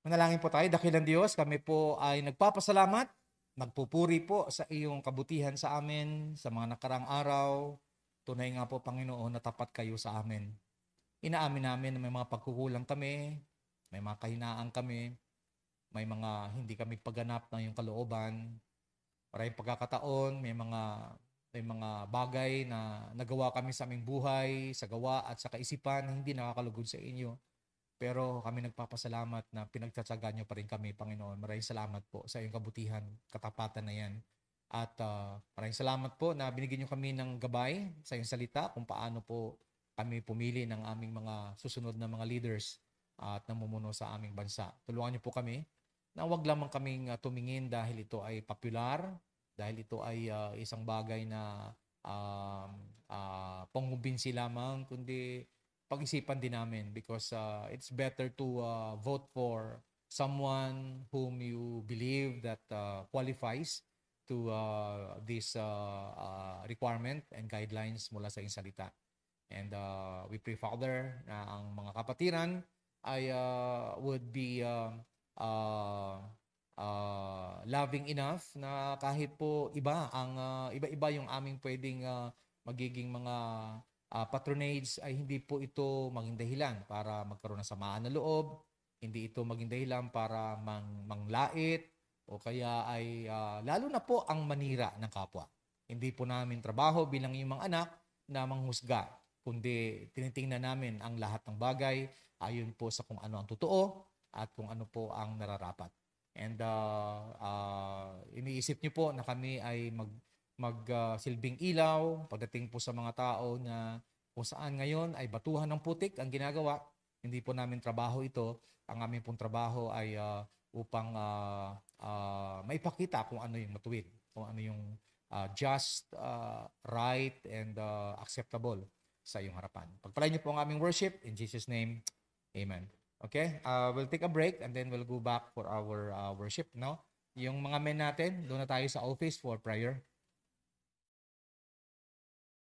Manalangin po tayo, dakilang Diyos, kami po ay nagpapasalamat, nagpupuri po sa iyong kabutihan sa amin, sa mga nakarang araw. Tunay nga po, Panginoon, na tapat kayo sa amin. Inaamin namin na may mga pagkukulang kami, may mga kahinaan kami, may mga hindi kami pagganap ng yung kalooban. Maraming pagkakataon, may mga may mga bagay na nagawa kami sa aming buhay, sa gawa at sa kaisipan hindi nakakalugod sa inyo. Pero kami nagpapasalamat na pinagtatsaga nyo pa rin kami, Panginoon. Maraming salamat po sa iyong kabutihan, katapatan na yan. At uh, maraming salamat po na binigyan nyo kami ng gabay sa iyong salita kung paano po kami pumili ng aming mga susunod na mga leaders at namumuno sa aming bansa. Tulungan nyo po kami na wag lamang kaming uh, tumingin dahil ito ay popular, dahil ito ay uh, isang bagay na uh, uh, pangumbinsi lamang, kundi pag-isipan din namin because uh, it's better to uh, vote for someone whom you believe that uh, qualifies to uh, this uh, uh, requirement and guidelines mula sa insalita. And uh, we pray, Father, na ang mga kapatiran ay uh, would be uh, uh, uh, loving enough na kahit po iba ang uh, iba-iba yung aming pwedeng uh, magiging mga uh, patronage ay hindi po ito maging dahilan para magkaroon ng samaan na loob, hindi ito maging dahilan para mang manglait o kaya ay uh, lalo na po ang manira ng kapwa. Hindi po namin trabaho bilang yung mga anak na manghusga, kundi tinitingnan namin ang lahat ng bagay ayon po sa kung ano ang totoo at kung ano po ang nararapat. And uh, uh, iniisip niyo po na kami ay mag magsilbing uh, ilaw pagdating po sa mga tao na kung saan ngayon ay batuhan ng putik ang ginagawa. Hindi po namin trabaho ito. Ang aming pong trabaho ay uh, upang uh, uh, maipakita kung ano yung matuwid, kung ano yung uh, just, uh, right, and uh, acceptable sa iyong harapan. Pagpalain niyo po ang aming worship. In Jesus' name, Amen. Okay? Uh, we'll take a break and then we'll go back for our uh, worship, no? Yung mga men natin, doon na tayo sa office for prayer.